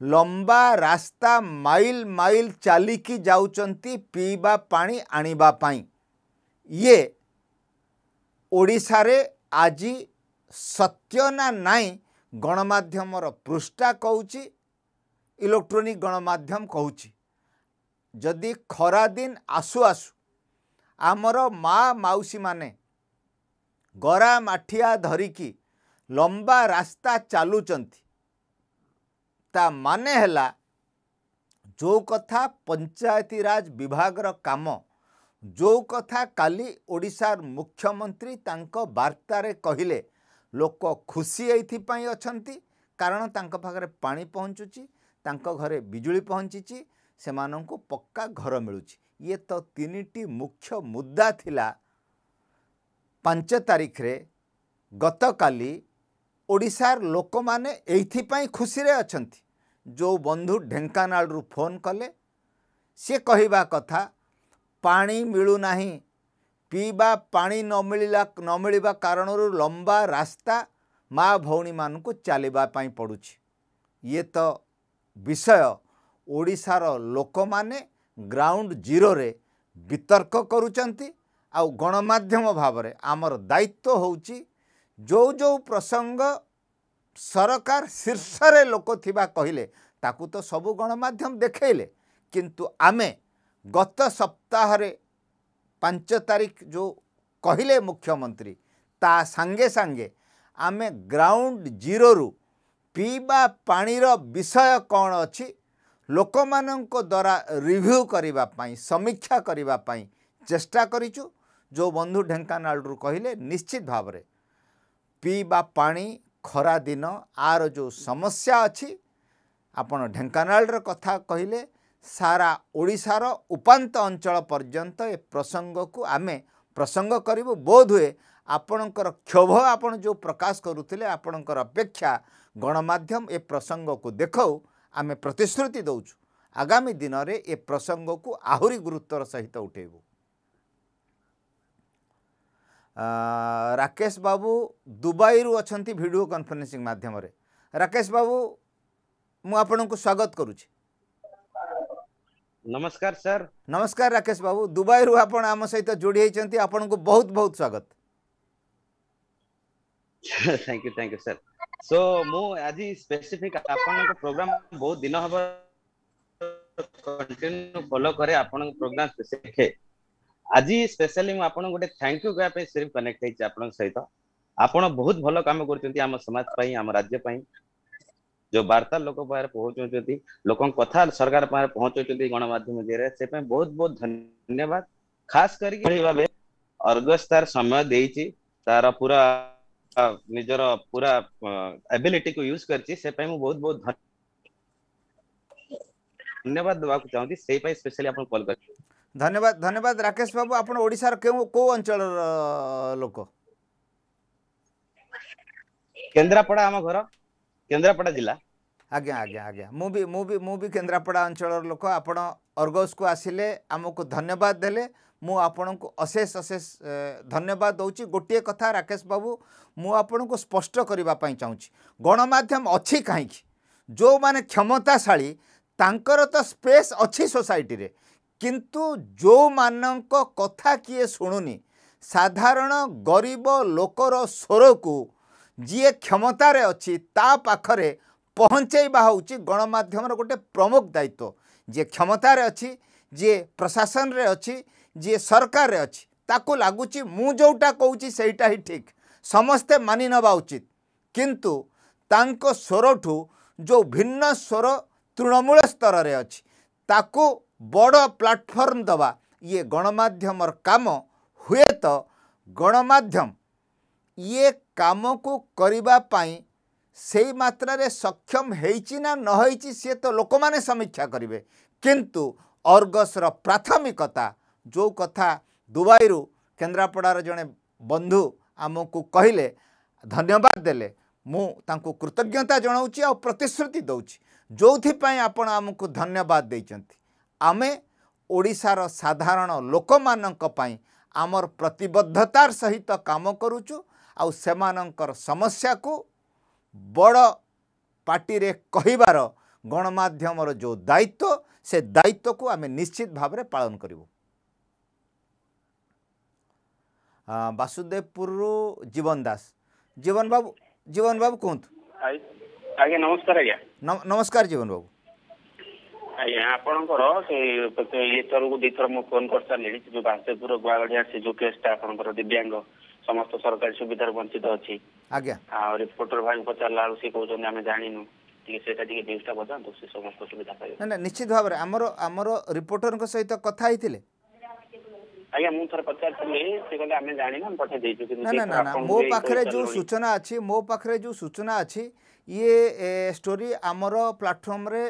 ଲମ୍ବା ରାସ୍ତା ମାଇଲ ମାଇଲ ଚାଲିକି ଯାଉଛନ୍ତି ପିଇବା ପାଣି ଆଣିବା ପାଇଁ ଇଏ ଓଡ଼ିଶାରେ ଆଜି ସତ୍ୟ ନା ନାହିଁ ଗଣମାଧ୍ୟମର ପୃଷ୍ଠା କହୁଛି ଇଲେକ୍ଟ୍ରୋନିକ୍ ଗଣମାଧ୍ୟମ କହୁଛି ଯଦି ଖରାଦିନ ଆସୁ ଆସୁ ଆମର ମା ମାଉସୀମାନେ ଗରା ମାଠିଆ ଧରିକି ଲମ୍ବା ରାସ୍ତା ଚାଲୁଛନ୍ତି ତା ମାନେ ହେଲା ଯେଉଁ କଥା ପଞ୍ଚାୟତିରାଜ ବିଭାଗର କାମ ଯେଉଁ କଥା କାଲି ଓଡ଼ିଶାର ମୁଖ୍ୟମନ୍ତ୍ରୀ ତାଙ୍କ ବାର୍ତ୍ତାରେ କହିଲେ ଲୋକ ଖୁସି ଏଇଥିପାଇଁ ଅଛନ୍ତି କାରଣ ତାଙ୍କ ପାଖରେ ପାଣି ପହଞ୍ଚୁଛି ତାଙ୍କ ଘରେ ବିଜୁଳି ପହଞ୍ଚିଛି ସେମାନଙ୍କୁ ପକ୍କା ଘର ମିଳୁଛି ଇଏ ତ ତିନିଟି ମୁଖ୍ୟ ମୁଦ୍ଦା ଥିଲା ପାଞ୍ଚ ତାରିଖରେ ଗତକାଲି ଓଡ଼ିଶାର ଲୋକମାନେ ଏଇଥିପାଇଁ ଖୁସିରେ ଅଛନ୍ତି ଯେଉଁ ବନ୍ଧୁ ଢେଙ୍କାନାଳରୁ ଫୋନ୍ କଲେ ସିଏ କହିବା କଥା ପାଣି ମିଳୁନାହିଁ ପିଇବା ପାଣି ନ ମିଳିଲା ନ ମିଳିବା କାରଣରୁ ଲମ୍ବା ରାସ୍ତା ମା' ଭଉଣୀମାନଙ୍କୁ ଚାଲିବା ପାଇଁ ପଡ଼ୁଛି ଇଏ ତ ବିଷୟ ଓଡ଼ିଶାର ଲୋକମାନେ ଗ୍ରାଉଣ୍ଡ ଜିରୋରେ ବିତର୍କ କରୁଛନ୍ତି ଆଉ ଗଣମାଧ୍ୟମ ଭାବରେ ଆମର ଦାୟିତ୍ୱ ହେଉଛି ଯେଉଁ ଯେଉଁ ପ୍ରସଙ୍ଗ ସରକାର ଶୀର୍ଷରେ ଲୋକ ଥିବା କହିଲେ ତାକୁ ତ ସବୁ ଗଣମାଧ୍ୟମ ଦେଖେଇଲେ କିନ୍ତୁ ଆମେ ଗତ ସପ୍ତାହରେ ପାଞ୍ଚ ତାରିଖ ଯେଉଁ କହିଲେ ମୁଖ୍ୟମନ୍ତ୍ରୀ ତା ସାଙ୍ଗେ ସାଙ୍ଗେ ଆମେ ଗ୍ରାଉଣ୍ଡ ଜିରୋରୁ ପିଇବା ପାଣିର ବିଷୟ କ'ଣ ଅଛି ଲୋକମାନଙ୍କ ଦ୍ୱାରା ରିଭ୍ୟୁ କରିବା ପାଇଁ ସମୀକ୍ଷା କରିବା ପାଇଁ ଚେଷ୍ଟା କରିଛୁ ଯେଉଁ ବନ୍ଧୁ ଢେଙ୍କାନାଳରୁ କହିଲେ ନିଶ୍ଚିତ ଭାବରେ ପିଇବା ପାଣି ଖରାଦିନ ଆର ଯେଉଁ ସମସ୍ୟା ଅଛି ଆପଣ ଢେଙ୍କାନାଳର କଥା କହିଲେ ସାରା ଓଡ଼ିଶାର ଉପାନ୍ତ ଅଞ୍ଚଳ ପର୍ଯ୍ୟନ୍ତ ଏ ପ୍ରସଙ୍ଗକୁ ଆମେ ପ୍ରସଙ୍ଗ କରିବୁ ବୋଧହୁଏ ଆପଣଙ୍କର କ୍ଷୋଭ ଆପଣ ଯେଉଁ ପ୍ରକାଶ କରୁଥିଲେ ଆପଣଙ୍କର ଅପେକ୍ଷା ଗଣମାଧ୍ୟମ ଏ ପ୍ରସଙ୍ଗକୁ ଦେଖାଉ ଆମେ ପ୍ରତିଶ୍ରୁତି ଦେଉଛୁ ଆଗାମୀ ଦିନରେ ଏ ପ୍ରସଙ୍ଗକୁ ଆହୁରି ଗୁରୁତ୍ୱର ସହିତ ଉଠାଇବୁ राकेश बाबू दुबई रु अच्छा भिडो कन्फरेन्सींग मध्यम राकेश बाबू मुझक स्वागत करुच नमस्कार सर नमस्कार राकेश बाबू दुबई रु आप आम सहित जोड़ी आपन को बहुत बहुत स्वागत thank you thank you sir so मु आज स्पेसिफिक को प्रोग्राम बहुत दिन हम कंटिन्यू फॉलो करे आपन प्रोग्राम स्पेसिफिक ଆଜି ସ୍ପେଶାଲି ମୁଁ ଆପଣଙ୍କୁ ଗୋଟେ ଥ୍ୟାଙ୍କ ୟୁ କହିବା ପାଇଁ ସିରିଫ କନେକ୍ଟ ହେଇଛି ଆପଣଙ୍କ ସହିତ ଆପଣ ବହୁତ ଭଲ କାମ କରୁଛନ୍ତି ଆମ ସମାଜ ପାଇଁ ଆମ ରାଜ୍ୟ ପାଇଁ ଯୋଉ ବାର୍ତ୍ତା ଲୋକ ପାଖରେ ପହଞ୍ଚୁଛନ୍ତି ଲୋକଙ୍କ କଥା ସରକାର ପାଖରେ ପହଞ୍ଚୁଛନ୍ତି ଗଣମାଧ୍ୟମ ଜରିଆରେ ସେ ପାଇଁ ବହୁତ ବହୁତ ଧନ୍ୟବାଦ ଖାସ କରିକି ଭାବେ ଅର୍ଗସ ତାର ସମୟ ଦେଇଛି ତାର ପୁରା ନିଜର ପୁରା ଏବିଲିଟିକୁ ୟୁଜ କରିଛି ସେ ପାଇଁ ମୁଁ ବହୁତ ବହୁତ ଧନ୍ୟବାଦ ଦେବାକୁ ଚାହୁଁଛି ସେଇ ପାଇଁ ସ୍ପେଶାଲି ଆପଣଙ୍କୁ କଲ୍ କରିଛି धन्यवाद धन्यवाद राकेश बाबू आप कौ अंचल लोक केन्द्रापड़ा घर केन्द्रापड़ा जिला आज्ञा आज्ञा आज्ञा मुझे केन्द्रापड़ा अंचल लोक आपड़ अर्गस को आसिले आम को धन्यवाद दे मुण अशेष अशेष धन्यवाद दौर गोटे कथा राकेश बाबू मुझे स्पष्ट करने चाहिए गणमाध्यम अच्छी कहीं जो मैंने क्षमताशा तो स्पेस अच्छी सोसाइटी रे କିନ୍ତୁ ଯେଉଁମାନଙ୍କ କଥା କିଏ ଶୁଣୁନି ସାଧାରଣ ଗରିବ ଲୋକର ସ୍ୱରକୁ ଯିଏ କ୍ଷମତାରେ ଅଛି ତା ପାଖରେ ପହଞ୍ଚାଇବା ହେଉଛି ଗଣମାଧ୍ୟମର ଗୋଟେ ପ୍ରମୁଖ ଦାୟିତ୍ୱ ଯିଏ କ୍ଷମତାରେ ଅଛି ଯିଏ ପ୍ରଶାସନରେ ଅଛି ଯିଏ ସରକାରରେ ଅଛି ତାକୁ ଲାଗୁଛି ମୁଁ ଯେଉଁଟା କହୁଛି ସେଇଟା ହିଁ ଠିକ୍ ସମସ୍ତେ ମାନି ନେବା ଉଚିତ କିନ୍ତୁ ତାଙ୍କ ସ୍ୱରଠୁ ଯେଉଁ ଭିନ୍ନ ସ୍ୱର ତୃଣମୂଳ ସ୍ତରରେ ଅଛି ତାକୁ ବଡ଼ ପ୍ଲାଟଫର୍ମ ଦେବା ଇଏ ଗଣମାଧ୍ୟମର କାମ ହୁଏତ ଗଣମାଧ୍ୟମ ଇଏ କାମକୁ କରିବା ପାଇଁ ସେଇ ମାତ୍ରାରେ ସକ୍ଷମ ହେଇଛି ନା ନ ହେଇଛି ସିଏ ତ ଲୋକମାନେ ସମୀକ୍ଷା କରିବେ କିନ୍ତୁ ଅର୍ଗସର ପ୍ରାଥମିକତା ଯେଉଁ କଥା ଦୁବାଇରୁ କେନ୍ଦ୍ରାପଡ଼ାର ଜଣେ ବନ୍ଧୁ ଆମକୁ କହିଲେ ଧନ୍ୟବାଦ ଦେଲେ ମୁଁ ତାଙ୍କୁ କୃତଜ୍ଞତା ଜଣାଉଛି ଆଉ ପ୍ରତିଶ୍ରୁତି ଦେଉଛି ଯେଉଁଥିପାଇଁ ଆପଣ ଆମକୁ ଧନ୍ୟବାଦ ଦେଇଛନ୍ତି ଆମେ ଓଡ଼ିଶାର ସାଧାରଣ ଲୋକମାନଙ୍କ ପାଇଁ ଆମର ପ୍ରତିବଦ୍ଧତାର ସହିତ କାମ କରୁଛୁ ଆଉ ସେମାନଙ୍କର ସମସ୍ୟାକୁ ବଡ଼ ପାଟିରେ କହିବାର ଗଣମାଧ୍ୟମର ଯେଉଁ ଦାୟିତ୍ୱ ସେ ଦାୟିତ୍ୱକୁ ଆମେ ନିଶ୍ଚିତ ଭାବରେ ପାଳନ କରିବୁ ବାସୁଦେବପୁରରୁ ଜୀବନ ଦାସ ଜୀବନ ବାବୁ ଜୀବନ ବାବୁ କୁହନ୍ତୁ ଆଜ୍ଞା ନମସ୍କାର ଆଜ୍ଞା ନମସ୍କାର ଜୀବନ ବାବୁ ଆଜ୍ଞା ଆପଣଙ୍କର ସେ ଇଏ ତରକୁ ଦୁଇଥର ମୁଁ ଫୋନ କରିସାରିଲିଣି ସେ ଯୋଉ ବାସେପୁର ଗୁଆଗଡିଆ ସେ ଯୋଉ କେସଟା ଆପଣଙ୍କର ଦିବ୍ୟାଙ୍ଗ ସମସ୍ତ ସରକାରୀ ସୁବିଧାରେ ବଞ୍ଚିତ ଅଛି ଆଜ୍ଞା ଆଉ ରିପୋର୍ଟର ଭାଇ ପଚାରିଲା ବେଳକୁ ସେ କହୁଛନ୍ତି ଆମେ ଜାଣିନୁ ଟିକେ ସେଇଟା ଟିକେ ନ୍ୟୁଜଟା ବଜାନ୍ତୁ ସେ ସମସ୍ତ ସୁବିଧା ପାଇବେ ନା ନିଶ୍ଚିତ ଭାବରେ ଆମର ଆମର ରିପୋର୍ଟରଙ୍କ ସହିତ କଥା ହେଇଥିଲେ ଆଜ୍ଞା ମୁଁ ଥରେ ପଚାରିଥିଲି ସେ କହିଲେ ଆମେ ଜାଣିନୁ ଆମେ ପଠାଇ କିନ୍ତୁ ନା ମୋ ପାଖରେ ଯୋଉ ସୂଚନା ଅଛି ମୋ ପାଖରେ ଯୋଉ ସୂଚନା ଅଛି ଇଏ ଷ୍ଟୋରି ଆମର ପ୍ଲାଟଫର୍ମରେ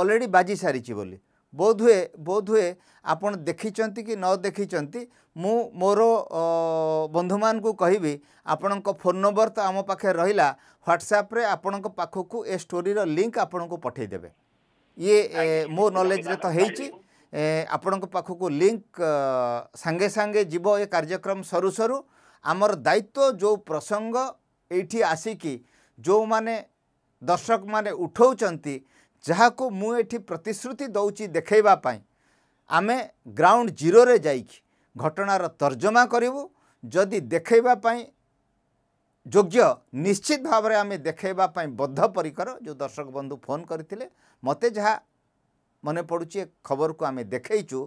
ଅଲରେଡ଼ି ବାଜି ସାରିଛି ବୋଲି ବୋଧହୁଏ ବୋଧହୁଏ ଆପଣ ଦେଖିଛନ୍ତି କି ନ ଦେଖିଛନ୍ତି ମୁଁ ମୋର ବନ୍ଧୁମାନଙ୍କୁ କହିବି ଆପଣଙ୍କ ଫୋନ୍ ନମ୍ବର ତ ଆମ ପାଖରେ ରହିଲା ହ୍ୱାଟ୍ସଆପ୍ରେ ଆପଣଙ୍କ ପାଖକୁ ଏ ଷ୍ଟୋରିର ଲିଙ୍କ୍ ଆପଣଙ୍କୁ ପଠାଇଦେବେ ଇଏ ମୋ ନଲେଜରେ ତ ହେଇଛି ଆପଣଙ୍କ ପାଖକୁ ଲିଙ୍କ୍ ସାଙ୍ଗେ ସାଙ୍ଗେ ଯିବ ଏ କାର୍ଯ୍ୟକ୍ରମ ସରୁ ସରୁ ଆମର ଦାୟିତ୍ୱ ଯେଉଁ ପ୍ରସଙ୍ଗ ଏଇଠି ଆସିକି ଯେଉଁମାନେ ଦର୍ଶକମାନେ ଉଠାଉଛନ୍ତି ଯାହାକୁ ମୁଁ ଏଠି ପ୍ରତିଶ୍ରୁତି ଦେଉଛି ଦେଖାଇବା ପାଇଁ ଆମେ ଗ୍ରାଉଣ୍ଡ ଜିରୋରେ ଯାଇକି ଘଟଣାର ତର୍ଜମା କରିବୁ ଯଦି ଦେଖାଇବା ପାଇଁ ଯୋଗ୍ୟ ନିଶ୍ଚିତ ଭାବରେ ଆମେ ଦେଖାଇବା ପାଇଁ ବଦ୍ଧପରିକର ଯେଉଁ ଦର୍ଶକ ବନ୍ଧୁ ଫୋନ୍ କରିଥିଲେ ମୋତେ ଯାହା ମନେ ପଡ଼ୁଛି ଏ ଖବରକୁ ଆମେ ଦେଖାଇଛୁ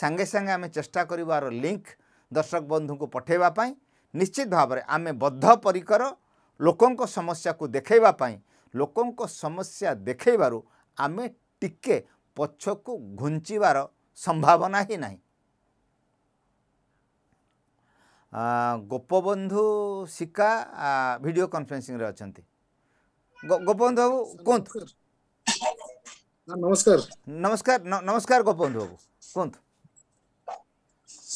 ସାଙ୍ଗେ ସାଙ୍ଗେ ଆମେ ଚେଷ୍ଟା କରିବୁ ଆର ଲିଙ୍କ୍ ଦର୍ଶକ ବନ୍ଧୁଙ୍କୁ ପଠାଇବା ପାଇଁ ନିଶ୍ଚିତ ଭାବରେ ଆମେ ବଦ୍ଧପରିକର ଲୋକଙ୍କ ସମସ୍ୟାକୁ ଦେଖାଇବା ପାଇଁ ଲୋକଙ୍କ ସମସ୍ୟା ଦେଖାଇବାରୁ ଆମେ ଟିକେ ପଛକୁ ଘୁଞ୍ଚିବାର ସମ୍ଭାବନା ହିଁ ନାହିଁ ଗୋପବନ୍ଧୁ ଶିକା ଭିଡ଼ିଓ କନଫରେନ୍ସିଂରେ ଅଛନ୍ତି ଗୋପବନ୍ଧୁ ବାବୁ କୁହନ୍ତୁ ନମସ୍କାର ନମସ୍କାର ନମସ୍କାର ଗୋପବନ୍ଧୁ ବାବୁ କୁହନ୍ତୁ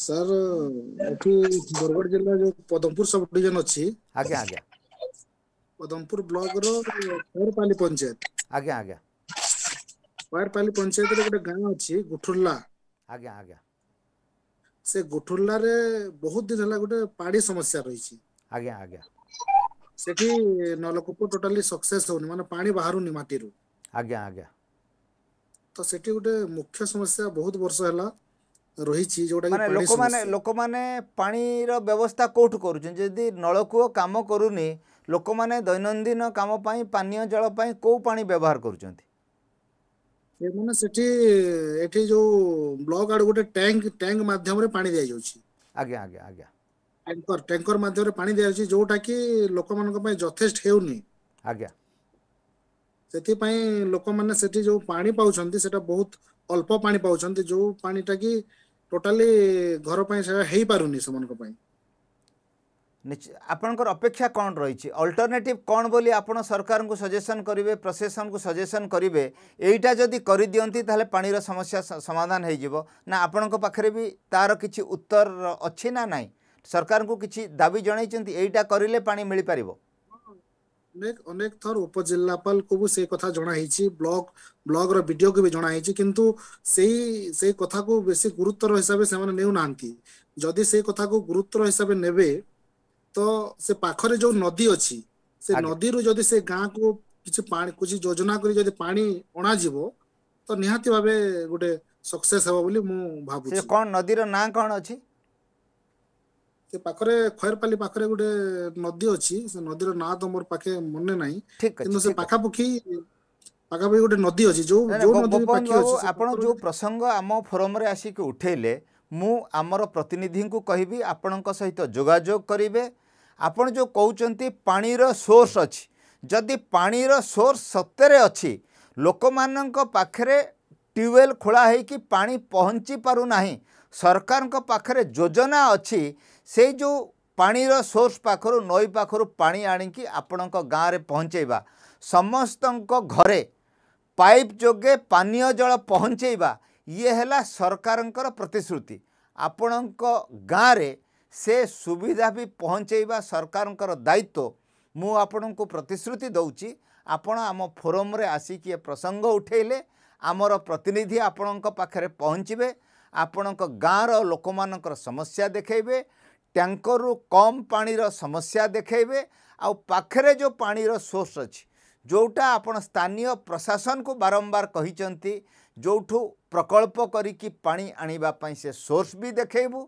ସାର୍ ଏଠି ବରଗଡ଼ ଜିଲ୍ଲା ଯୋଉ ପଦମପୁର ସବ୍ ଡିଭିଜନ ଅଛି ଆଜ୍ଞା ଆଜ୍ଞା ପଦମପୁର ବ୍ଲକର ପଞ୍ଚାୟତ ଆଜ୍ଞା ଆଜ୍ଞା ওয়ারপালি পঞ্চায়েতের গোটে গাঁ ଅଛି ଗୁଠୁର୍ଲା ଆଜ୍ଞା ଆଜ୍ଞା ସେ ଗୁଠୁର୍ଲାରେ ବହୁତ ଦିନ ହେଲା ଗୋଟେ ପାଣି ସମସ୍ୟା ରହିଛି ଆଜ୍ଞା ଆଜ୍ଞା ସେଠି ନଳକୂପ ଟୋଟାଲି ସକ୍ସେସ୍ ହଉନି ମାନେ ପାଣି ବାହାରୁନି ମାଟିରୁ ଆଜ୍ଞା ଆଜ୍ଞା ତ ସେଠି ଗୋଟେ ମୁଖ୍ୟ ସମସ୍ୟା ବହୁତ ବର୍ଷ ହେଲା ରହିଛି ଯୋଉଟା ଲୋକମାନେ ଲୋକମାନେ ପାଣିର ବ୍ୟବସ୍ଥା କୋଉଠୁ କରୁଛନ୍ତି ଯଦି ନଳକୂଅ କାମ କରୁନି ଲୋକମାନେ ଦୈନନ୍ଦିନ କାମ ପାଇଁ ପାନୀୟ ଜଳ ପାଇଁ କୋଉ ପାଣି ବ୍ୟବହାର କରୁଛନ୍ତି ମାନେ ସେଠି ଏଠି ଯୋଉ ବ୍ଲକ ଆଡୁ ଗୋଟେ ଟ୍ୟାଙ୍କ ଟ୍ୟାଙ୍କ ମାଧ୍ୟମରେ ପାଣି ଦିଆଯାଉଛି ଆଜ୍ଞା ଆଜ୍ଞା ଆଜ୍ଞା ଟ୍ୟାଙ୍କର ଟ୍ୟାଙ୍କର ମାଧ୍ୟମରେ ପାଣି ଦିଆଯାଉଛି ଯୋଉଟା କି ଲୋକମାନଙ୍କ ପାଇଁ ଯଥେଷ୍ଟ ହେଉନି ଆଜ୍ଞା ସେଥିପାଇଁ ଲୋକମାନେ ସେଠି ଯୋଉ ପାଣି ପାଉଛନ୍ତି ସେଟା ବହୁତ ଅଳ୍ପ ପାଣି ପାଉଛନ୍ତି ଯୋଉ ପାଣିଟା କି ଟୋଟାଲି ଘର ପାଇଁ ସେଟା ହେଇପାରୁନି ସେମାନଙ୍କ ପାଇଁ ଆପଣଙ୍କର ଅପେକ୍ଷା କ'ଣ ରହିଛି ଅଲ୍ଟରନେଟିଭ୍ କ'ଣ ବୋଲି ଆପଣ ସରକାରଙ୍କୁ ସଜେସନ୍ କରିବେ ପ୍ରଶାସନକୁ ସଜେସନ୍ କରିବେ ଏଇଟା ଯଦି କରିଦିଅନ୍ତି ତାହେଲେ ପାଣିର ସମସ୍ୟା ସମାଧାନ ହେଇଯିବ ନା ଆପଣଙ୍କ ପାଖରେ ବି ତା'ର କିଛି ଉତ୍ତର ଅଛି ନା ନାହିଁ ସରକାରଙ୍କୁ କିଛି ଦାବି ଜଣାଇଛନ୍ତି ଏଇଟା କରିଲେ ପାଣି ମିଳିପାରିବ ଅନେକ ଅନେକ ଥର ଉପଜିଲ୍ଲାପାଳଙ୍କୁ ବି ସେଇ କଥା ଜଣାହେଇଛି ବ୍ଲକ ବ୍ଲକର ବିଡିଓକୁ ବି ଜଣାହେଇଛି କିନ୍ତୁ ସେଇ ସେଇ କଥାକୁ ବେଶୀ ଗୁରୁତ୍ୱର ହିସାବରେ ସେମାନେ ନେଉନାହାନ୍ତି ଯଦି ସେଇ କଥାକୁ ଗୁରୁତ୍ୱର ହିସାବରେ ନେବେ ତ ସେ ପାଖରେ ଯୋଉ ନଦୀ ଅଛି ସେ ନଦୀରୁ ଯଦି ସେ ଗାଁକୁ କିଛି ପାଣି କିଛି ଯୋଜନା କରି ଯଦି ପାଣି ଅଣାଯିବ ତ ନିହାତି ଭାବେ ଗୋଟେ ସକ୍ସେସ୍ ହେବ ବୋଲି ମୁଁ ଭାବୁଛି କ'ଣ ନଦୀର ନାଁ କ'ଣ ଅଛି ସେ ପାଖରେ ଖୟରପାଲି ପାଖରେ ଗୋଟେ ନଦୀ ଅଛି ସେ ନଦୀର ନାଁ ତ ମୋର ପାଖେ ମନେ ନାହିଁ କିନ୍ତୁ ସେ ପାଖାପାଖି ପାଖାପାଖି ଗୋଟେ ନଦୀ ଅଛି ଯୋଉ ଯୋଉ ନଦୀ ପାଖି ଅଛି ଆପଣ ଯୋଉ ପ୍ରସଙ୍ଗ ଆମ ଫୋରମରେ ଆସିକି ଉଠେଇଲେ ମୁଁ ଆମର ପ୍ରତିନିଧିଙ୍କୁ କହିବି ଆପଣଙ୍କ ସହିତ ଯୋଗାଯୋଗ କରିବେ ଆପଣ ଯେଉଁ କହୁଛନ୍ତି ପାଣିର ସୋର୍ସ ଅଛି ଯଦି ପାଣିର ସୋର୍ସ ସତ୍ୟରେ ଅଛି ଲୋକମାନଙ୍କ ପାଖରେ ଟ୍ୟୁବୱେଲ୍ ଖୋଳା ହୋଇକି ପାଣି ପହଞ୍ଚି ପାରୁନାହିଁ ସରକାରଙ୍କ ପାଖରେ ଯୋଜନା ଅଛି ସେଇ ଯେଉଁ ପାଣିର ସୋର୍ସ ପାଖରୁ ନଈ ପାଖରୁ ପାଣି ଆଣିକି ଆପଣଙ୍କ ଗାଁରେ ପହଞ୍ଚାଇବା ସମସ୍ତଙ୍କ ଘରେ ପାଇପ୍ ଯୋଗେ ପାନୀୟ ଜଳ ପହଞ୍ଚାଇବା ଇଏ ହେଲା ସରକାରଙ୍କର ପ୍ରତିଶ୍ରୁତି ଆପଣଙ୍କ ଗାଁରେ ସେ ସୁବିଧା ବି ପହଞ୍ଚାଇବା ସରକାରଙ୍କର ଦାୟିତ୍ୱ ମୁଁ ଆପଣଙ୍କୁ ପ୍ରତିଶ୍ରୁତି ଦେଉଛି ଆପଣ ଆମ ଫୋରମ୍ରେ ଆସିକି ଏ ପ୍ରସଙ୍ଗ ଉଠାଇଲେ ଆମର ପ୍ରତିନିଧି ଆପଣଙ୍କ ପାଖରେ ପହଞ୍ଚିବେ ଆପଣଙ୍କ ଗାଁର ଲୋକମାନଙ୍କର ସମସ୍ୟା ଦେଖାଇବେ ଟ୍ୟାଙ୍କରରୁ କମ୍ ପାଣିର ସମସ୍ୟା ଦେଖାଇବେ ଆଉ ପାଖରେ ଯେଉଁ ପାଣିର ସୋର୍ସ ଅଛି ଯେଉଁଟା ଆପଣ ସ୍ଥାନୀୟ ପ୍ରଶାସନକୁ ବାରମ୍ବାର କହିଛନ୍ତି ଯେଉଁଠୁ ପ୍ରକଳ୍ପ କରିକି ପାଣି ଆଣିବା ପାଇଁ ସେ ସୋର୍ସ ବି ଦେଖାଇବୁ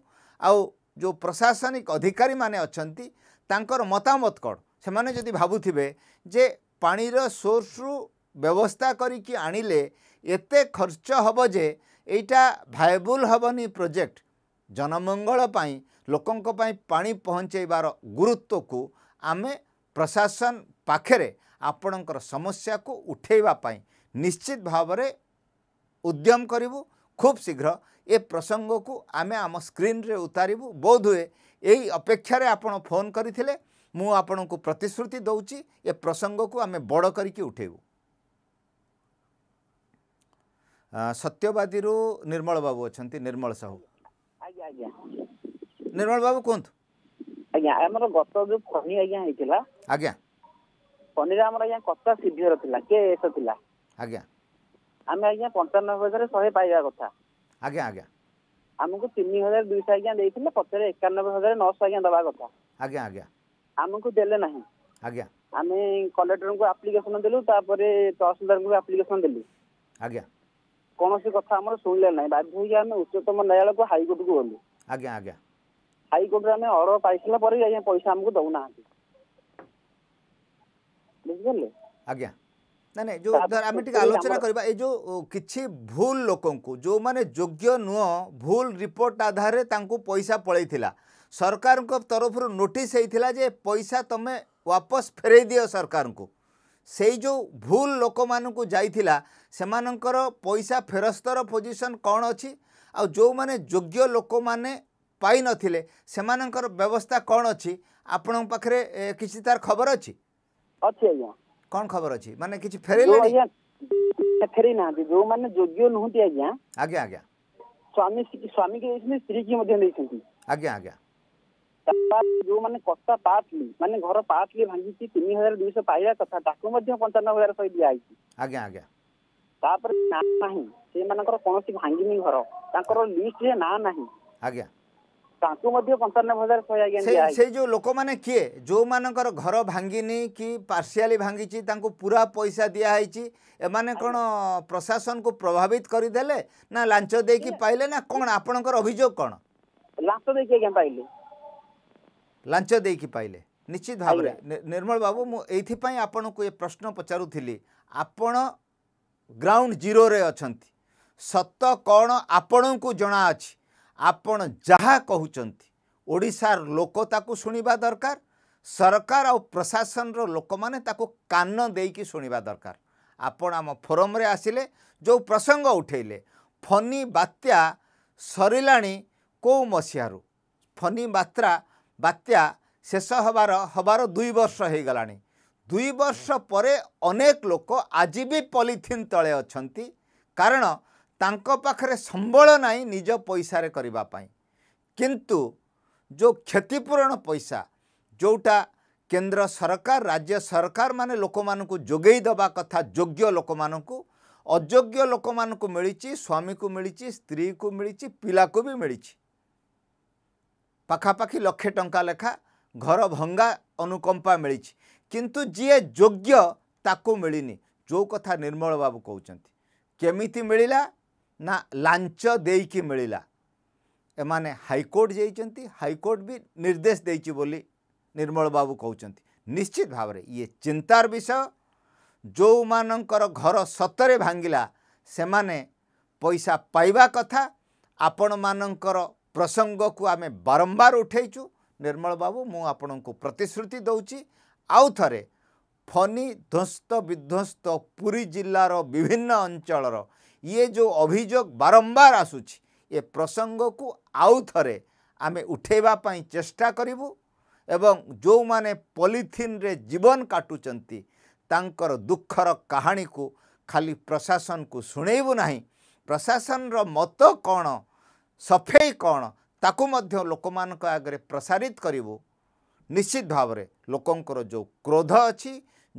ଆଉ ଯେଉଁ ପ୍ରଶାସନିକ ଅଧିକାରୀମାନେ ଅଛନ୍ତି ତାଙ୍କର ମତାମତ କ'ଣ ସେମାନେ ଯଦି ଭାବୁଥିବେ ଯେ ପାଣିର ସୋର୍ସରୁ ବ୍ୟବସ୍ଥା କରିକି ଆଣିଲେ ଏତେ ଖର୍ଚ୍ଚ ହେବ ଯେ ଏଇଟା ଭାଏବୁଲ୍ ହେବନି ପ୍ରୋଜେକ୍ଟ ଜନମଙ୍ଗଳ ପାଇଁ ଲୋକଙ୍କ ପାଇଁ ପାଣି ପହଞ୍ଚାଇବାର ଗୁରୁତ୍ୱକୁ ଆମେ ପ୍ରଶାସନ ପାଖରେ ଆପଣଙ୍କର ସମସ୍ୟାକୁ ଉଠାଇବା ପାଇଁ ନିଶ୍ଚିତ ଭାବରେ ଉଦ୍ୟମ କରିବୁ ଖୁବ୍ ଶୀଘ୍ର ଏ ପ୍ରସଙ୍ଗକୁ ଆମେ ଆମ ସ୍କ୍ରିନ୍ରେ ଉତାରିବୁ ବୋଧହୁଏ ଏଇ ଅପେକ୍ଷାରେ ଆପଣ ଫୋନ୍ କରିଥିଲେ ମୁଁ ଆପଣଙ୍କୁ ପ୍ରତିଶ୍ରୁତି ଦେଉଛି ଏ ପ୍ରସଙ୍ଗକୁ ଆମେ ବଡ଼ କରିକି ଉଠେଇବୁ ସତ୍ୟବାଦୀରୁ ନିର୍ମଳ ବାବୁ ଅଛନ୍ତି ନିର୍ମଳ ସାହୁ ନିର୍ମଳ ବାବୁ କୁହନ୍ତୁ ଆଜ୍ଞା ଆମର ଗତ ଯୋଉ ଫନି ଆଜ୍ଞା ହେଇଥିଲା ଆଜ୍ଞା ଫନିରେ ଆମର ଆଜ୍ଞା କଟା ସିଭିଅର ଥିଲା କିଏ ଏସ ଥିଲା ଆଜ୍ଞା ଆମେ ଆଜ୍ଞା ପଞ୍ଚାନବେ ହଜାର ଶହେ ପାଇବା କଥା ଆଜ୍ଞା ଆଜ୍ଞା ଆମକୁ ତିନି ହଜାର ଦୁଇଶହ ଆଜ୍ଞା ଦେଇଥିଲେ ପଛରେ ଏକାନବେ ହଜାର ନଅଶହ ଆଜ୍ଞା ଦେବା କଥା ଆଜ୍ଞା ଆଜ୍ଞା ଆମକୁ ଦେଲେ ନାହିଁ ଆଜ୍ଞା ଆମେ କଲେକ୍ଟରଙ୍କୁ ଆପ୍ଲିକେସନ ଦେଲୁ ତାପରେ ତହସିଲଦାରଙ୍କୁ ଆପ୍ଲିକେସନ ଦେଲୁ ଆଜ୍ଞା କୌଣସି କଥା ଆମର ଶୁଣିଲେ ନାହିଁ ବାଧ୍ୟ ହୋଇକି ଆମେ ଉଚ୍ଚତମ ନ୍ୟାୟାଳୟକୁ ହାଇକୋର୍ଟକୁ ଗଲୁ ଆଜ୍ଞା ଆଜ୍ଞା ହାଇକୋର୍ଟରେ ଆମେ ଅର୍ଡର ପାଇସାରିଲା ପରେ ଆଜ୍ଞା ପଇସା ଆମକୁ ଦେଉନାହାନ୍ତି ବୁଝିପାରିଲେ ଆଜ୍ଞା ना जो आम तो आलोचना करवा जो किसी भूल लोक जो मैंने योग्य नुह भूल रिपोर्ट आधार पैसा पलैला सरकार तरफ नोटिस पैसा तुम्हें वापस फेरे दियो सरकार को से जो भूल लोक से मानकर पैसा फेरस्तर पोजिशन कौन अच्छी आज मैंने योग्य लोक मैंने से मानकर व्यवस्था कौन अच्छी आपण पाखे किसी तार खबर अच्छी अच्छी କ'ଣ ଖବର ଅଛି ମାନେ କିଛି ଫେରେଇଲେଣି ଫେରେଇ ନାହାନ୍ତି ଯୋଉମାନେ ଯୋଗ୍ୟ ନୁହନ୍ତି ଆଜ୍ଞା ଆଜ୍ଞା ଆଜ୍ଞା ସ୍ୱାମୀ ସ୍ୱାମୀ କି ଦେଇଛନ୍ତି ସ୍ତ୍ରୀ କି ମଧ୍ୟ ଦେଇଛନ୍ତି ଆଜ୍ଞା ଆଜ୍ଞା ଯୋଉମାନେ କଟା ପାର୍ଟଲି ମାନେ ଘର ପାର୍ଟଲି ଭାଙ୍ଗିଛି ତିନି ହଜାର ଦୁଇଶହ ପାଇବା କଥା ତାକୁ ମଧ୍ୟ ପଞ୍ଚାନବେ ହଜାର ସହିତ ଦିଆହେଇଛି ଆଜ୍ଞା ଆଜ୍ଞା ତାପରେ ନାଁ ନାହିଁ ସେମାନଙ୍କର କୌଣସି ଭାଙ୍ଗିନି ଘର ତାଙ୍କର ଲିଷ୍ଟରେ ନାଁ ନାହିଁ ଆଜ୍ଞା से जो लोक मैंने किए जो मानकर घर भांगी कि पार्सी भांगी पूरा पैसा दिखाई एम कौन प्रशासन को प्रभावित करदे ना लाच दे कि पाइले ना कौन आपण अभोग कौन लाच दे कि पाइले निश्चित भाव निर्मल बाबू मुझे आपण को ये प्रश्न पचारूली आपण ग्राउंड जीरो सत कौन आपण को जना अच्छी ଆପଣ ଯାହା କହୁଛନ୍ତି ଓଡ଼ିଶାର ଲୋକ ତାକୁ ଶୁଣିବା ଦରକାର ସରକାର ଆଉ ପ୍ରଶାସନର ଲୋକମାନେ ତାକୁ କାନ ଦେଇକି ଶୁଣିବା ଦରକାର ଆପଣ ଆମ ଫୋରମ୍ରେ ଆସିଲେ ଯେଉଁ ପ୍ରସଙ୍ଗ ଉଠାଇଲେ ଫନି ବାତ୍ୟା ସରିଲାଣି କେଉଁ ମସିହାରୁ ଫନି ବାତ୍ରା ବାତ୍ୟା ଶେଷ ହେବାର ହେବାର ଦୁଇ ବର୍ଷ ହୋଇଗଲାଣି ଦୁଇ ବର୍ଷ ପରେ ଅନେକ ଲୋକ ଆଜି ବି ପଲିଥିନ୍ ତଳେ ଅଛନ୍ତି କାରଣ ତାଙ୍କ ପାଖରେ ସମ୍ବଳ ନାହିଁ ନିଜ ପଇସାରେ କରିବା ପାଇଁ କିନ୍ତୁ ଯେଉଁ କ୍ଷତିପୂରଣ ପଇସା ଯେଉଁଟା କେନ୍ଦ୍ର ସରକାର ରାଜ୍ୟ ସରକାରମାନେ ଲୋକମାନଙ୍କୁ ଯୋଗାଇ ଦେବା କଥା ଯୋଗ୍ୟ ଲୋକମାନଙ୍କୁ ଅଯୋଗ୍ୟ ଲୋକମାନଙ୍କୁ ମିଳିଛି ସ୍ୱାମୀକୁ ମିଳିଛି ସ୍ତ୍ରୀକୁ ମିଳିଛି ପିଲାକୁ ବି ମିଳିଛି ପାଖାପାଖି ଲକ୍ଷେ ଟଙ୍କା ଲେଖା ଘର ଭଙ୍ଗା ଅନୁକମ୍ପା ମିଳିଛି କିନ୍ତୁ ଯିଏ ଯୋଗ୍ୟ ତାକୁ ମିଳିନି ଯେଉଁ କଥା ନିର୍ମଳ ବାବୁ କହୁଛନ୍ତି କେମିତି ମିଳିଲା ନା ଲାଞ୍ଚ ଦେଇକି ମିଳିଲା ଏମାନେ ହାଇକୋର୍ଟ ଯାଇଛନ୍ତି ହାଇକୋର୍ଟ ବି ନିର୍ଦ୍ଦେଶ ଦେଇଛି ବୋଲି ନିର୍ମଳ ବାବୁ କହୁଛନ୍ତି ନିଶ୍ଚିତ ଭାବରେ ଇଏ ଚିନ୍ତାର ବିଷୟ ଯେଉଁମାନଙ୍କର ଘର ସତରେ ଭାଙ୍ଗିଲା ସେମାନେ ପଇସା ପାଇବା କଥା ଆପଣମାନଙ୍କର ପ୍ରସଙ୍ଗକୁ ଆମେ ବାରମ୍ବାର ଉଠାଇଛୁ ନିର୍ମଳ ବାବୁ ମୁଁ ଆପଣଙ୍କୁ ପ୍ରତିଶ୍ରୁତି ଦେଉଛି ଆଉ ଥରେ ଫନି ଧ୍ୱସ୍ତ ବିଧ୍ୱସ୍ତ ପୁରୀ ଜିଲ୍ଲାର ବିଭିନ୍ନ ଅଞ୍ଚଳର ଇଏ ଯେଉଁ ଅଭିଯୋଗ ବାରମ୍ବାର ଆସୁଛି ଏ ପ୍ରସଙ୍ଗକୁ ଆଉ ଥରେ ଆମେ ଉଠାଇବା ପାଇଁ ଚେଷ୍ଟା କରିବୁ ଏବଂ ଯେଉଁମାନେ ପଲିଥିନରେ ଜୀବନ କାଟୁଛନ୍ତି ତାଙ୍କର ଦୁଃଖର କାହାଣୀକୁ ଖାଲି ପ୍ରଶାସନକୁ ଶୁଣାଇବୁ ନାହିଁ ପ୍ରଶାସନର ମତ କ'ଣ ସଫେଇ କ'ଣ ତାକୁ ମଧ୍ୟ ଲୋକମାନଙ୍କ ଆଗରେ ପ୍ରସାରିତ କରିବୁ ନିଶ୍ଚିତ ଭାବରେ ଲୋକଙ୍କର ଯେଉଁ କ୍ରୋଧ ଅଛି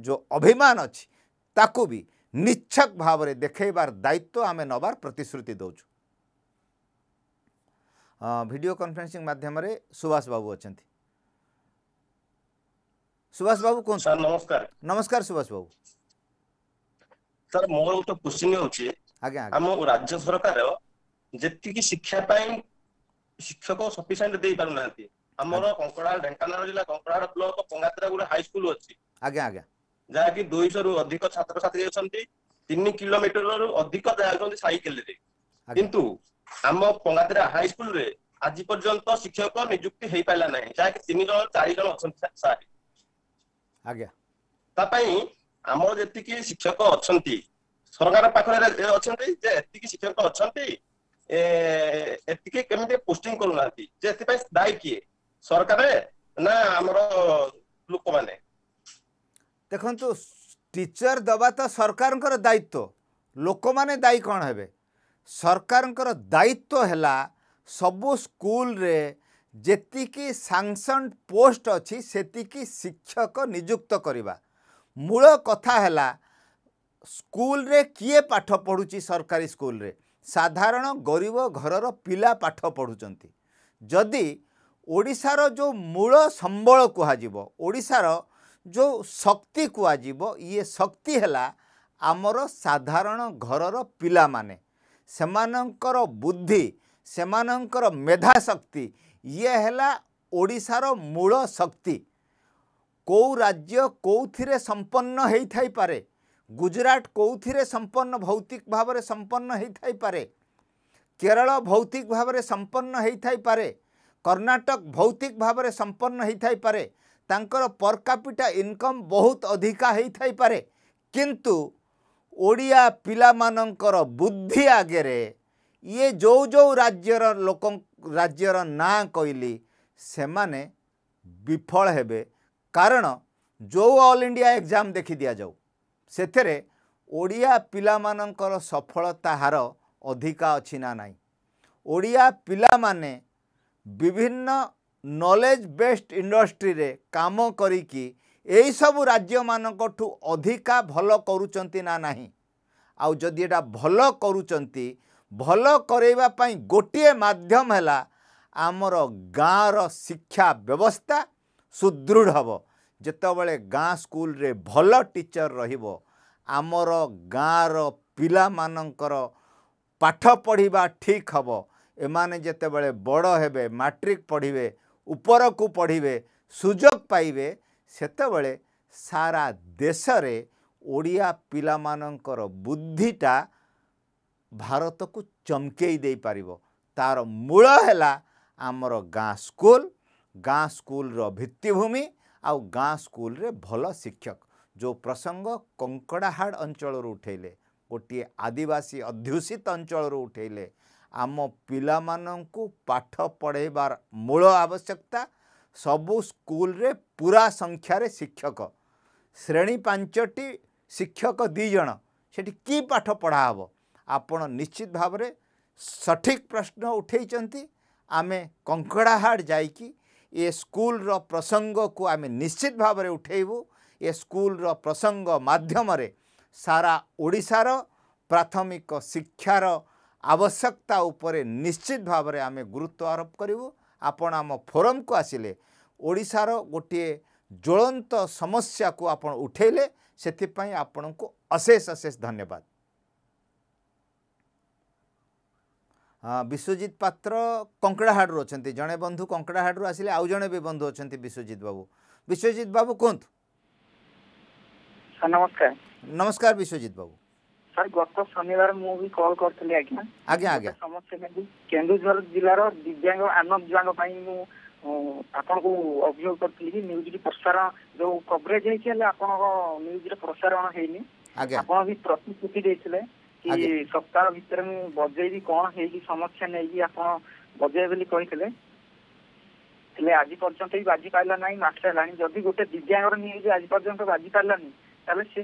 ଯେଉଁ ଅଭିମାନ ଅଛି ତାକୁ ବି ନିଚ୍ଛକ ଭାବରେ ଦେଖାଇବାର ଦାୟିତ୍ୱ ଆମେ ନେବାର ପ୍ରତିଶ୍ରୁତି ଦେଉଛୁ ଭିଡ଼ିଓ କନଫରେନ୍ସିଂ ମାଧ୍ୟମରେ ସୁଭାଷ ବାବୁ ଅଛନ୍ତି ସୁଭାଷ ବାବୁ କୁହନ୍ତୁ ନମସ୍କାର ନମସ୍କାର ସୁଭାଷ ବାବୁ ସାର୍ ମୋର ଗୋଟେ କୋଶ୍ଚିନ୍ ହେଉଛି ଆଜ୍ଞା ଆମ ରାଜ୍ୟ ସରକାର ଯେତିକି ଶିକ୍ଷା ପାଇଁ ଶିକ୍ଷକ ସଫିସିଏଣ୍ଟ ଦେଇ ପାରୁନାହାନ୍ତି ଆମର କଙ୍କଡାହାଳ ଢେଙ୍କାନାଳ ଜିଲ୍ଲା କଙ୍କଡାହାଳ ବ୍ଲକ ପଙ୍ଗାତ୍ରା ଗୋଟେ ହାଇସ୍କୁଲ ଅଛି ଆଜ୍ଞା ଆଜ୍ଞା ଯାହାକି ଦୁଇଶହରୁ ଅଧିକ ଛାତ୍ରଛାତ୍ରୀ ଅଛନ୍ତି ତିନି କିଲୋମିଟରରୁ ଅଧିକ ଯାଉଛନ୍ତି ସାଇକେଲରେ କିନ୍ତୁ ଆମ ପଙ୍ଗାତିରା ହାଇସ୍କୁଲରେ ଆଜି ପର୍ଯ୍ୟନ୍ତ ଶିକ୍ଷକ ନିଯୁକ୍ତି ହେଇପାରିଲା ନାହିଁ ଯାହାକି ତିନି ଜଣ ଚାରି ଜଣ ଅଛନ୍ତି ସାର୍ ଆଜ୍ଞା ତା ପାଇଁ ଆମର ଯେତିକି ଶିକ୍ଷକ ଅଛନ୍ତି ସରକାର ପାଖରେ ଅଛନ୍ତି ଯେ ଏତିକି ଶିକ୍ଷକ ଅଛନ୍ତି ଏତିକି କେମିତି ପୋଷ୍ଟିଂ କରୁନାହାନ୍ତି ଯେ ଏଥିପାଇଁ ଦାୟୀ କିଏ ସରକାର ନା ଆମର ଲୋକମାନେ ଦେଖନ୍ତୁ ଟିଚର ଦେବା ତ ସରକାରଙ୍କର ଦାୟିତ୍ୱ ଲୋକମାନେ ଦାୟୀ କ'ଣ ହେବେ ସରକାରଙ୍କର ଦାୟିତ୍ୱ ହେଲା ସବୁ ସ୍କୁଲରେ ଯେତିକି ସାଙ୍କସନ୍ ପୋଷ୍ଟ ଅଛି ସେତିକି ଶିକ୍ଷକ ନିଯୁକ୍ତ କରିବା ମୂଳ କଥା ହେଲା ସ୍କୁଲରେ କିଏ ପାଠ ପଢ଼ୁଛି ସରକାରୀ ସ୍କୁଲରେ ସାଧାରଣ ଗରିବ ଘରର ପିଲା ପାଠ ପଢ଼ୁଛନ୍ତି ଯଦି ଓଡ଼ିଶାର ଯେଉଁ ମୂଳ ସମ୍ବଳ କୁହାଯିବ ଓଡ଼ିଶାର ଯେଉଁ ଶକ୍ତି କୁହାଯିବ ଇଏ ଶକ୍ତି ହେଲା ଆମର ସାଧାରଣ ଘରର ପିଲାମାନେ ସେମାନଙ୍କର ବୁଦ୍ଧି ସେମାନଙ୍କର ମେଧା ଶକ୍ତି ଇଏ ହେଲା ଓଡ଼ିଶାର ମୂଳ ଶକ୍ତି କେଉଁ ରାଜ୍ୟ କେଉଁଥିରେ ସମ୍ପନ୍ନ ହେଇଥାଇପାରେ ଗୁଜୁରାଟ କେଉଁଥିରେ ସମ୍ପନ୍ନ ଭୌତିକ ଭାବରେ ସମ୍ପନ୍ନ ହେଇଥାଇପାରେ କେରଳ ଭୌତିକ ଭାବରେ ସମ୍ପନ୍ନ ହେଇଥାଇପାରେ କର୍ଣ୍ଣାଟକ ଭୌତିକ ଭାବରେ ସମ୍ପନ୍ନ ହେଇଥାଇପାରେ ତାଙ୍କର ପର୍କାପିଟା ଇନକମ୍ ବହୁତ ଅଧିକା ହେଇଥାଇପାରେ କିନ୍ତୁ ଓଡ଼ିଆ ପିଲାମାନଙ୍କର ବୁଦ୍ଧି ଆଗରେ ଇଏ ଯେଉଁ ଯେଉଁ ରାଜ୍ୟର ଲୋକ ରାଜ୍ୟର ନାଁ କହିଲି ସେମାନେ ବିଫଳ ହେବେ କାରଣ ଯେଉଁ ଅଲ୍ ଇଣ୍ଡିଆ ଏକ୍ଜାମ୍ ଦେଖି ଦିଆଯାଉ ସେଥିରେ ଓଡ଼ିଆ ପିଲାମାନଙ୍କର ସଫଳତା ହାର ଅଧିକା ଅଛି ନା ନାହିଁ ଓଡ଼ିଆ ପିଲାମାନେ ବିଭିନ୍ନ ନଲେଜ୍ ବେଷ୍ଟ ଇଣ୍ଡଷ୍ଟ୍ରିରେ କାମ କରିକି ଏହିସବୁ ରାଜ୍ୟମାନଙ୍କଠୁ ଅଧିକା ଭଲ କରୁଛନ୍ତି ନା ନାହିଁ ଆଉ ଯଦି ଏଇଟା ଭଲ କରୁଛନ୍ତି ଭଲ କରେଇବା ପାଇଁ ଗୋଟିଏ ମାଧ୍ୟମ ହେଲା ଆମର ଗାଁର ଶିକ୍ଷା ବ୍ୟବସ୍ଥା ସୁଦୃଢ଼ ହେବ ଯେତେବେଳେ ଗାଁ ସ୍କୁଲରେ ଭଲ ଟିଚର ରହିବ ଆମର ଗାଁର ପିଲାମାନଙ୍କର ପାଠ ପଢ଼ିବା ଠିକ୍ ହେବ ଏମାନେ ଯେତେବେଳେ ବଡ଼ ହେବେ ମାଟ୍ରିକ୍ ପଢ଼ିବେ ଉପରକୁ ପଢ଼ିବେ ସୁଯୋଗ ପାଇବେ ସେତେବେଳେ ସାରା ଦେଶରେ ଓଡ଼ିଆ ପିଲାମାନଙ୍କର ବୁଦ୍ଧିଟା ଭାରତକୁ ଚମକେଇ ଦେଇପାରିବ ତା'ର ମୂଳ ହେଲା ଆମର ଗାଁ ସ୍କୁଲ ଗାଁ ସ୍କୁଲର ଭିତ୍ତିଭୂମି ଆଉ ଗାଁ ସ୍କୁଲରେ ଭଲ ଶିକ୍ଷକ ଯେଉଁ ପ୍ରସଙ୍ଗ କଙ୍କଡ଼ାହାଡ଼ ଅଞ୍ଚଳରୁ ଉଠାଇଲେ ଗୋଟିଏ ଆଦିବାସୀ ଅଧ୍ୟୁଷିତ ଅଞ୍ଚଳରୁ ଉଠାଇଲେ ଆମ ପିଲାମାନଙ୍କୁ ପାଠ ପଢ଼େଇବାର ମୂଳ ଆବଶ୍ୟକତା ସବୁ ସ୍କୁଲରେ ପୁରା ସଂଖ୍ୟାରେ ଶିକ୍ଷକ ଶ୍ରେଣୀ ପାଞ୍ଚଟି ଶିକ୍ଷକ ଦୁଇ ଜଣ ସେଠି କି ପାଠ ପଢ଼ା ହେବ ଆପଣ ନିଶ୍ଚିତ ଭାବରେ ସଠିକ୍ ପ୍ରଶ୍ନ ଉଠାଇଛନ୍ତି ଆମେ କଙ୍କଡ଼ାହାଡ଼ ଯାଇକି ଏ ସ୍କୁଲର ପ୍ରସଙ୍ଗକୁ ଆମେ ନିଶ୍ଚିତ ଭାବରେ ଉଠାଇବୁ ଏ ସ୍କୁଲର ପ୍ରସଙ୍ଗ ମାଧ୍ୟମରେ ସାରା ଓଡ଼ିଶାର ପ୍ରାଥମିକ ଶିକ୍ଷାର ଆବଶ୍ୟକତା ଉପରେ ନିଶ୍ଚିତ ଭାବରେ ଆମେ ଗୁରୁତ୍ୱ ଆରୋପ କରିବୁ ଆପଣ ଆମ ଫୋରମ୍କୁ ଆସିଲେ ଓଡ଼ିଶାର ଗୋଟିଏ ଜ୍ୱଳନ୍ତ ସମସ୍ୟାକୁ ଆପଣ ଉଠାଇଲେ ସେଥିପାଇଁ ଆପଣଙ୍କୁ ଅଶେଷ ଅଶେଷ ଧନ୍ୟବାଦ ବିଶ୍ୱଜିତ ପାତ୍ର କଙ୍କଡ଼ାହାଡ଼ରୁ ଅଛନ୍ତି ଜଣେ ବନ୍ଧୁ କଙ୍କଡ଼ାହାଡ଼ରୁ ଆସିଲେ ଆଉ ଜଣେ ବି ବନ୍ଧୁ ଅଛନ୍ତି ବିଶ୍ୱଜିତ ବାବୁ ବିଶ୍ୱଜିତ ବାବୁ କୁହନ୍ତୁ ନମସ୍କାର ନମସ୍କାର ବିଶ୍ୱଜିତ ବାବୁ ସାର୍ ଗତ ଶନିବାର ମୁଁ ବି କଲ୍ କରିଥିଲି ଆଜ୍ଞା ଆଜ୍ଞା ଆଜ୍ଞା ସମସ୍ୟା କେନ୍ଦୁଝର ଜିଲ୍ଲାର ଦିବ୍ୟାଙ୍ଗ ଆନନ୍ଦ ଜୁଆଙ୍କ ପାଇଁ ମୁଁ ଆପଣଙ୍କୁ ଅଭିଯୋଗ କରିଥିଲି କି ନ୍ୟୁଜରେ ପ୍ରସାରଣ ଯୋଉ କଭରେଜ ହେଇଛି ହେଲେ ଆପଣଙ୍କ ନ୍ୟୁଜରେ ପ୍ରସାରଣ ହେଇନି ଆପଣ ବି ପ୍ରତିଶ୍ରୁତି ଦେଇଥିଲେ କି ସପ୍ତାହ ଭିତରେ ମୁଁ ବଜେଇବି କଣ ହେଇକି ସମସ୍ୟା ନେଇକି ଆପଣ ବଜେଇବେ ବୋଲି କହିଥିଲେ ହେଲେ ଆଜି ପର୍ଯ୍ୟନ୍ତ ବି ବାଜି ପାରିଲା ନାହିଁ ମାସେ ହେଲାଣି ଯଦି ଗୋଟେ ଦିବ୍ୟାଙ୍ଗର ନ୍ୟୁଜ ଆଜି ପର୍ଯ୍ୟନ୍ତ ବାଜି ପାରିଲାନି ତାହେଲେ ସେ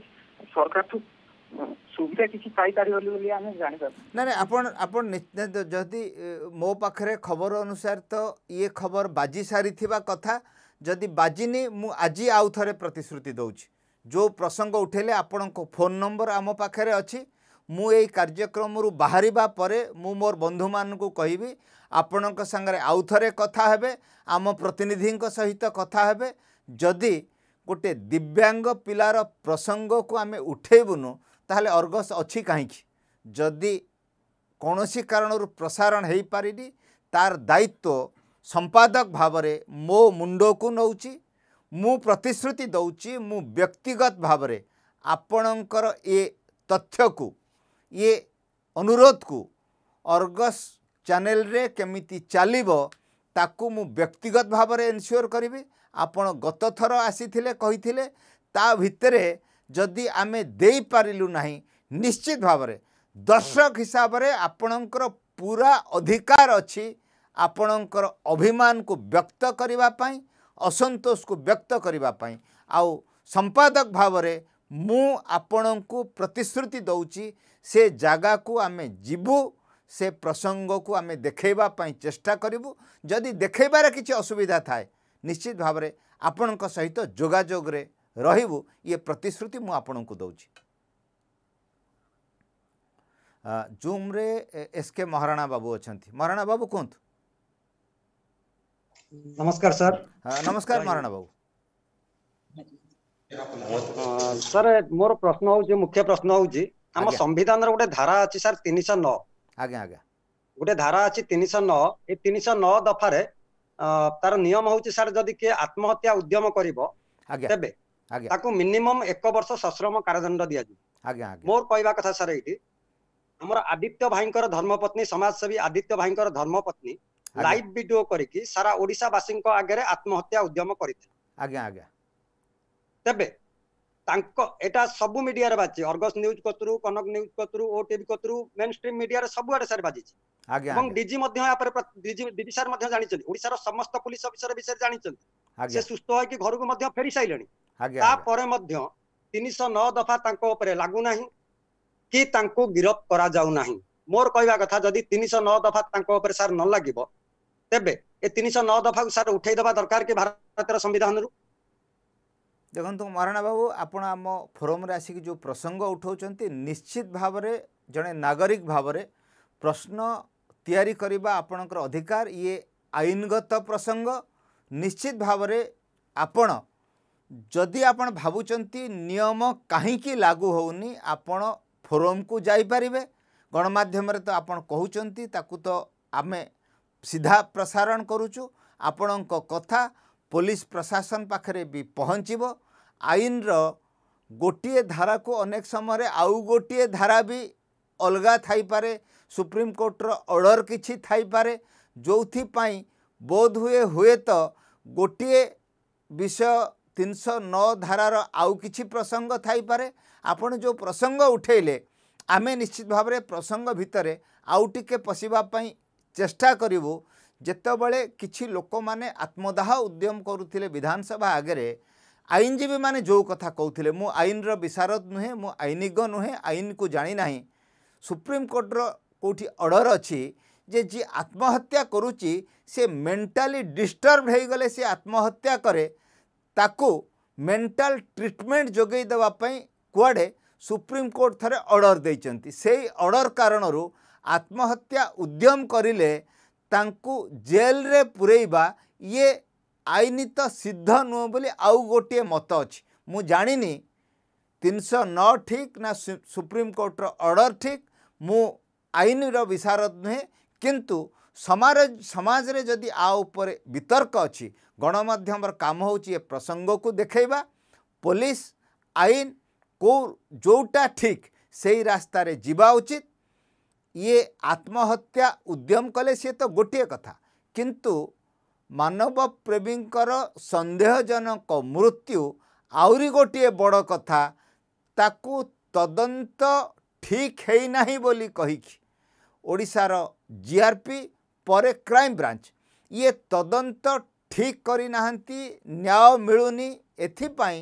ସରକାରଠୁ ସୁବିଧା କିଛି ପାଇପାରିବ ବୋଲି ଆମେ ଜାଣିପାରୁଛୁ ନା ନା ଆପଣ ଆପଣ ନିଶ୍ଚିତ ଯଦି ମୋ ପାଖରେ ଖବର ଅନୁସାରେ ତ ଇଏ ଖବର ବାଜି ସାରିଥିବା କଥା ଯଦି ବାଜିନି ମୁଁ ଆଜି ଆଉ ଥରେ ପ୍ରତିଶ୍ରୁତି ଦେଉଛି ଯେଉଁ ପ୍ରସଙ୍ଗ ଉଠାଇଲେ ଆପଣଙ୍କ ଫୋନ୍ ନମ୍ବର ଆମ ପାଖରେ ଅଛି ମୁଁ ଏଇ କାର୍ଯ୍ୟକ୍ରମରୁ ବାହାରିବା ପରେ ମୁଁ ମୋର ବନ୍ଧୁମାନଙ୍କୁ କହିବି ଆପଣଙ୍କ ସାଙ୍ଗରେ ଆଉ ଥରେ କଥା ହେବେ ଆମ ପ୍ରତିନିଧିଙ୍କ ସହିତ କଥା ହେବେ ଯଦି ଗୋଟେ ଦିବ୍ୟାଙ୍ଗ ପିଲାର ପ୍ରସଙ୍ଗକୁ ଆମେ ଉଠାଇବୁନୁ ତାହେଲେ ଅର୍ଗସ୍ ଅଛି କାହିଁକି ଯଦି କୌଣସି କାରଣରୁ ପ୍ରସାରଣ ହୋଇପାରିନି ତାର ଦାୟିତ୍ୱ ସମ୍ପାଦକ ଭାବରେ ମୋ ମୁଣ୍ଡକୁ ନେଉଛି ମୁଁ ପ୍ରତିଶ୍ରୁତି ଦେଉଛି ମୁଁ ବ୍ୟକ୍ତିଗତ ଭାବରେ ଆପଣଙ୍କର ଏ ତଥ୍ୟକୁ ଇଏ ଅନୁରୋଧକୁ ଅର୍ଗସ୍ ଚ୍ୟାନେଲରେ କେମିତି ଚାଲିବ ତାକୁ ମୁଁ ବ୍ୟକ୍ତିଗତ ଭାବରେ ଏନସିଓର କରିବି ଆପଣ ଗତଥର ଆସିଥିଲେ କହିଥିଲେ ତା ଭିତରେ ଯଦି ଆମେ ଦେଇପାରିଲୁ ନାହିଁ ନିଶ୍ଚିତ ଭାବରେ ଦର୍ଶକ ହିସାବରେ ଆପଣଙ୍କର ପୁରା ଅଧିକାର ଅଛି ଆପଣଙ୍କର ଅଭିମାନକୁ ବ୍ୟକ୍ତ କରିବା ପାଇଁ ଅସନ୍ତୋଷକୁ ବ୍ୟକ୍ତ କରିବା ପାଇଁ ଆଉ ସମ୍ପାଦକ ଭାବରେ ମୁଁ ଆପଣଙ୍କୁ ପ୍ରତିଶ୍ରୁତି ଦେଉଛି ସେ ଜାଗାକୁ ଆମେ ଯିବୁ ସେ ପ୍ରସଙ୍ଗକୁ ଆମେ ଦେଖାଇବା ପାଇଁ ଚେଷ୍ଟା କରିବୁ ଯଦି ଦେଖାଇବାରେ କିଛି ଅସୁବିଧା ଥାଏ ନିଶ୍ଚିତ ଭାବରେ ଆପଣଙ୍କ ସହିତ ଯୋଗାଯୋଗରେ ରହିବୁ ଇଏ ପ୍ରତିଶ୍ରୁତି ମୁଁ ଆପଣଙ୍କୁ ଦେଉଛି ଜୁମ୍ରେ ଏସ୍କେ ମହାରଣା ବାବୁ ଅଛନ୍ତି ମହାରଣା ବାବୁ କୁହନ୍ତୁ ନମସ୍କାର ସାର୍ ନମସ୍କାର ମହାରଣା ବାବୁ ସାର୍ ମୋର ପ୍ରଶ୍ନ ହଉଛି ମୁଖ୍ୟ ପ୍ରଶ୍ନ ହଉଛି ଆମ ସମ୍ବିଧାନର ଗୋଟେ ଧାରା ଅଛି ସାର୍ ତିନିଶହ ନଅ ଆଜ୍ଞା ଆଜ୍ଞା ଗୋଟେ ଧାରା ଅଛି ତିନିଶହ ନଅ ଏ ତିନିଶହ ନଅ ଦଫାରେ ତାର ନିୟମ ହଉଛି ସାର୍ ଯଦି କିଏ ଆତ୍ମହତ୍ୟା ଉଦ୍ୟମ କରିବ ତେବେ ତାକୁ ମିନିମମ୍ ଏକ ବର୍ଷ ସଶ୍ରମ କାରାଦଣ୍ଡ ଦିଆଯିବ ମୋର କହିବା କଥା ସାର୍ ଏଇଠି ଆମର ଆଦିତ୍ୟ ଭାଇଙ୍କର ଧର୍ମପତ୍ନୀ ସମାଜସେବୀ ଆଦିତ୍ୟ ଭାଇଙ୍କର ଧର୍ମପତ୍ନୀ ଲାଇଭ ଭିଡିଓ କରିକି ସାରା ଓଡ଼ିଶାବାସୀଙ୍କ ଆଗରେ ଆତ୍ମହତ୍ୟା ଉଦ୍ୟମ କରିଥିଲେ ଆଜ୍ଞା ଆଜ୍ଞା ତେବେ ତାଙ୍କ ଏଇଟା ସବୁ ମିଡିଆରେ ବାଜିଛି ଅର୍ଗସ ନ୍ୟୁଜ କତୁରୁ କନକ ନ୍ୟୁଜ କତୁରୁ ଓଟିଭି କତୁରୁ ମେନ୍ ଷ୍ଟ୍ରିମ୍ ମିଡିଆରେ ସବୁଆଡେ ସାର୍ ବାଜିଛି ଏବଂ ଡିଜି ମଧ୍ୟ ଏହାପରେ ଡିଜି ସାର୍ ମଧ୍ୟ ଜାଣିଛନ୍ତି ଓଡ଼ିଶାର ସମସ୍ତ ପୁଲିସ ଅଫିସର ବିଷୟରେ ଜାଣିଛନ୍ତି ସେ ସୁସ୍ଥ ହୋଇକି ଘରକୁ ମଧ୍ୟ ଫେରି ସାରିଲେଣି ତାପରେ ମଧ୍ୟ ତିନିଶହ ନଅ ଦଫା ତାଙ୍କ ଉପରେ ଲାଗୁନାହିଁ କି ତାଙ୍କୁ ଗିରଫ କରାଯାଉ ନାହିଁ ମୋର କହିବା କଥା ଯଦି ତିନିଶହ ନଅ ଦଫା ତାଙ୍କ ଉପରେ ସାର୍ ନ ଲାଗିବ ତେବେ ଏ ତିନିଶହ ନଅ ଦଫାକୁ ସାର୍ ଉଠେଇ ଦେବା ଦରକାର କି ଭାରତର ସମ୍ବିଧାନରୁ ଦେଖନ୍ତୁ ମହାରଣା ବାବୁ ଆପଣ ଆମ ଫୋରମରେ ଆସିକି ଯେଉଁ ପ୍ରସଙ୍ଗ ଉଠାଉଛନ୍ତି ନିଶ୍ଚିତ ଭାବରେ ଜଣେ ନାଗରିକ ଭାବରେ ପ୍ରଶ୍ନ ତିଆରି କରିବା ଆପଣଙ୍କର ଅଧିକାର ଇଏ ଆଇନଗତ ପ୍ରସଙ୍ଗ ନିଶ୍ଚିତ ଭାବରେ ଆପଣ ଯଦି ଆପଣ ଭାବୁଛନ୍ତି ନିୟମ କାହିଁକି ଲାଗୁ ହେଉନି ଆପଣ ଫୋରମକୁ ଯାଇପାରିବେ ଗଣମାଧ୍ୟମରେ ତ ଆପଣ କହୁଛନ୍ତି ତାକୁ ତ ଆମେ ସିଧା ପ୍ରସାରଣ କରୁଛୁ ଆପଣଙ୍କ କଥା ପୋଲିସ ପ୍ରଶାସନ ପାଖରେ ବି ପହଞ୍ଚିବ ଆଇନର ଗୋଟିଏ ଧାରାକୁ ଅନେକ ସମୟରେ ଆଉ ଗୋଟିଏ ଧାରା ବି ଅଲଗା ଥାଇପାରେ ସୁପ୍ରିମକୋର୍ଟର ଅର୍ଡ଼ର କିଛି ଥାଇପାରେ ଯେଉଁଥିପାଇଁ ବୋଧ ହୁଏ ହୁଏତ ଗୋଟିଏ ବିଷୟ ତିନିଶହ ନଅ ଧାରାର ଆଉ କିଛି ପ୍ରସଙ୍ଗ ଥାଇପାରେ ଆପଣ ଯେଉଁ ପ୍ରସଙ୍ଗ ଉଠାଇଲେ ଆମେ ନିଶ୍ଚିତ ଭାବରେ ପ୍ରସଙ୍ଗ ଭିତରେ ଆଉ ଟିକେ ପଶିବା ପାଇଁ ଚେଷ୍ଟା କରିବୁ ଯେତେବେଳେ କିଛି ଲୋକମାନେ ଆତ୍ମଦାହ ଉଦ୍ୟମ କରୁଥିଲେ ବିଧାନସଭା ଆଗରେ ଆଇନଜୀବୀମାନେ ଯେଉଁ କଥା କହୁଥିଲେ ମୁଁ ଆଇନର ବିଶାରଦ ନୁହେଁ ମୁଁ ଆଇନିଜ୍ଞ ନୁହେଁ ଆଇନକୁ ଜାଣିନାହିଁ ସୁପ୍ରିମକୋର୍ଟର କେଉଁଠି ଅର୍ଡ଼ର ଅଛି ଯେ ଯିଏ ଆତ୍ମହତ୍ୟା କରୁଛି ସେ ମେଣ୍ଟାଲି ଡିଷ୍ଟର୍ବ ହୋଇଗଲେ ସେ ଆତ୍ମହତ୍ୟା କରେ ତାକୁ ମେଣ୍ଟାଲ ଟ୍ରିଟମେଣ୍ଟ ଯୋଗାଇ ଦେବା ପାଇଁ କୁଆଡ଼େ ସୁପ୍ରିମକୋର୍ଟ ଥରେ ଅର୍ଡ଼ର ଦେଇଛନ୍ତି ସେଇ ଅର୍ଡ଼ର କାରଣରୁ ଆତ୍ମହତ୍ୟା ଉଦ୍ୟମ କରିଲେ ତାଙ୍କୁ ଜେଲରେ ପୂରେଇବା ଇଏ ଆଇନ ତ ସିଦ୍ଧ ନୁହଁ ବୋଲି ଆଉ ଗୋଟିଏ ମତ ଅଛି ମୁଁ ଜାଣିନି ତିନିଶହ ନଅ ଠିକ୍ ନା ସୁପ୍ରିମକୋର୍ଟର ଅର୍ଡ଼ର ଠିକ୍ ମୁଁ ଆଇନର ବିଶାରଦ ନୁହେଁ କିନ୍ତୁ ସମାଜ ସମାଜରେ ଯଦି ଆ ଉପରେ ବିତର୍କ ଅଛି ଗଣମାଧ୍ୟମର କାମ ହେଉଛି ଏ ପ୍ରସଙ୍ଗକୁ ଦେଖାଇବା ପୋଲିସ ଆଇନ କେଉଁ ଯେଉଁଟା ଠିକ୍ ସେଇ ରାସ୍ତାରେ ଯିବା ଉଚିତ ଇଏ ଆତ୍ମହତ୍ୟା ଉଦ୍ୟମ କଲେ ସିଏ ତ ଗୋଟିଏ କଥା କିନ୍ତୁ ମାନବ ପ୍ରେମୀଙ୍କର ସନ୍ଦେହଜନକ ମୃତ୍ୟୁ ଆହୁରି ଗୋଟିଏ ବଡ଼ କଥା ତାକୁ ତଦନ୍ତ ଠିକ୍ ହେଇନାହିଁ ବୋଲି କହିକି ଓଡ଼ିଶାର ଜିଆରପି ପରେ କ୍ରାଇମବ୍ରାଞ୍ଚ ଇଏ ତଦନ୍ତ ଠିକ୍ କରିନାହାନ୍ତି ନ୍ୟାୟ ମିଳୁନି ଏଥିପାଇଁ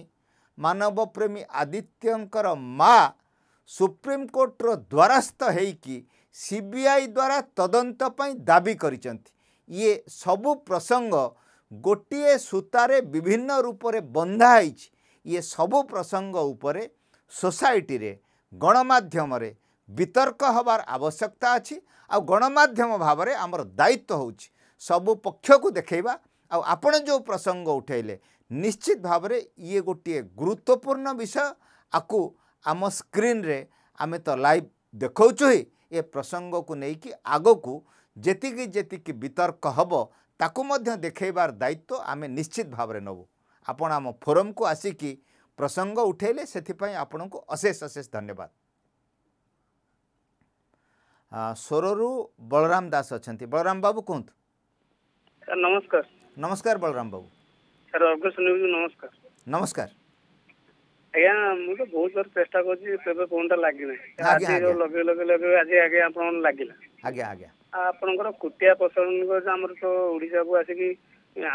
ମାନବପ୍ରେମୀ ଆଦିତ୍ୟଙ୍କର ମା' ସୁପ୍ରିମକୋର୍ଟର ଦ୍ୱାରସ୍ଥ ହୋଇକି ସି ବି ଆଇ ଦ୍ୱାରା ତଦନ୍ତ ପାଇଁ ଦାବି କରିଛନ୍ତି ଇଏ ସବୁ ପ୍ରସଙ୍ଗ ଗୋଟିଏ ସୂତାରେ ବିଭିନ୍ନ ରୂପରେ ବନ୍ଧା ହୋଇଛି ଇଏ ସବୁ ପ୍ରସଙ୍ଗ ଉପରେ ସୋସାଇଟିରେ ଗଣମାଧ୍ୟମରେ वितर्क हबार आवश्यकता अच्छी आ गणमाम भाव आम दायित्व हो सब पक्ष को देखा आपण जो प्रसंग उठेले निश्चित भाव ये गोटे गुरुत्वपूर्ण विषय आपको आम स्क्रीन रे आमे तो लाइव देखा ही ये प्रसंग को लेकिन आग को जी जी वितर्क हम ताकू देखार दायित्व आम निश्चित भाव नबू आपण आम फोरम को आसिकी प्रसंग उठेले से आपण को अशेष अशेष धन्यवाद ସୋରରୁ ବଳରାମ ଦାସ ଅଛନ୍ତି ବଳରାମ ବାବୁ କୁହନ୍ତୁ ସାର୍ ନମସ୍କାର ନମସ୍କାର ବଳରାମ ବାବୁ ସାର୍ ଅର୍ଗସ ନ୍ୟୁଜ୍ ନମସ୍କାର ନମସ୍କାର ଆଜ୍ଞା ମୁଁ ତ ବହୁତ ଥର ଚେଷ୍ଟା କରୁଛି କେବେ ଫୋନ୍ଟା ଲାଗିନାହିଁ ଆଜି ଲଗେଇ ଲଗେଇ ଲଗେଇ ଆଜି ଆଜ୍ଞା ଆପଣଙ୍କ ଲାଗିଲା ଆଜ୍ଞା ଆଜ୍ଞା ଆପଣଙ୍କର କୁଟିଆ ପ୍ରଶାସନିକ ଆମର ତ ଓଡ଼ିଶାକୁ ଆସିକି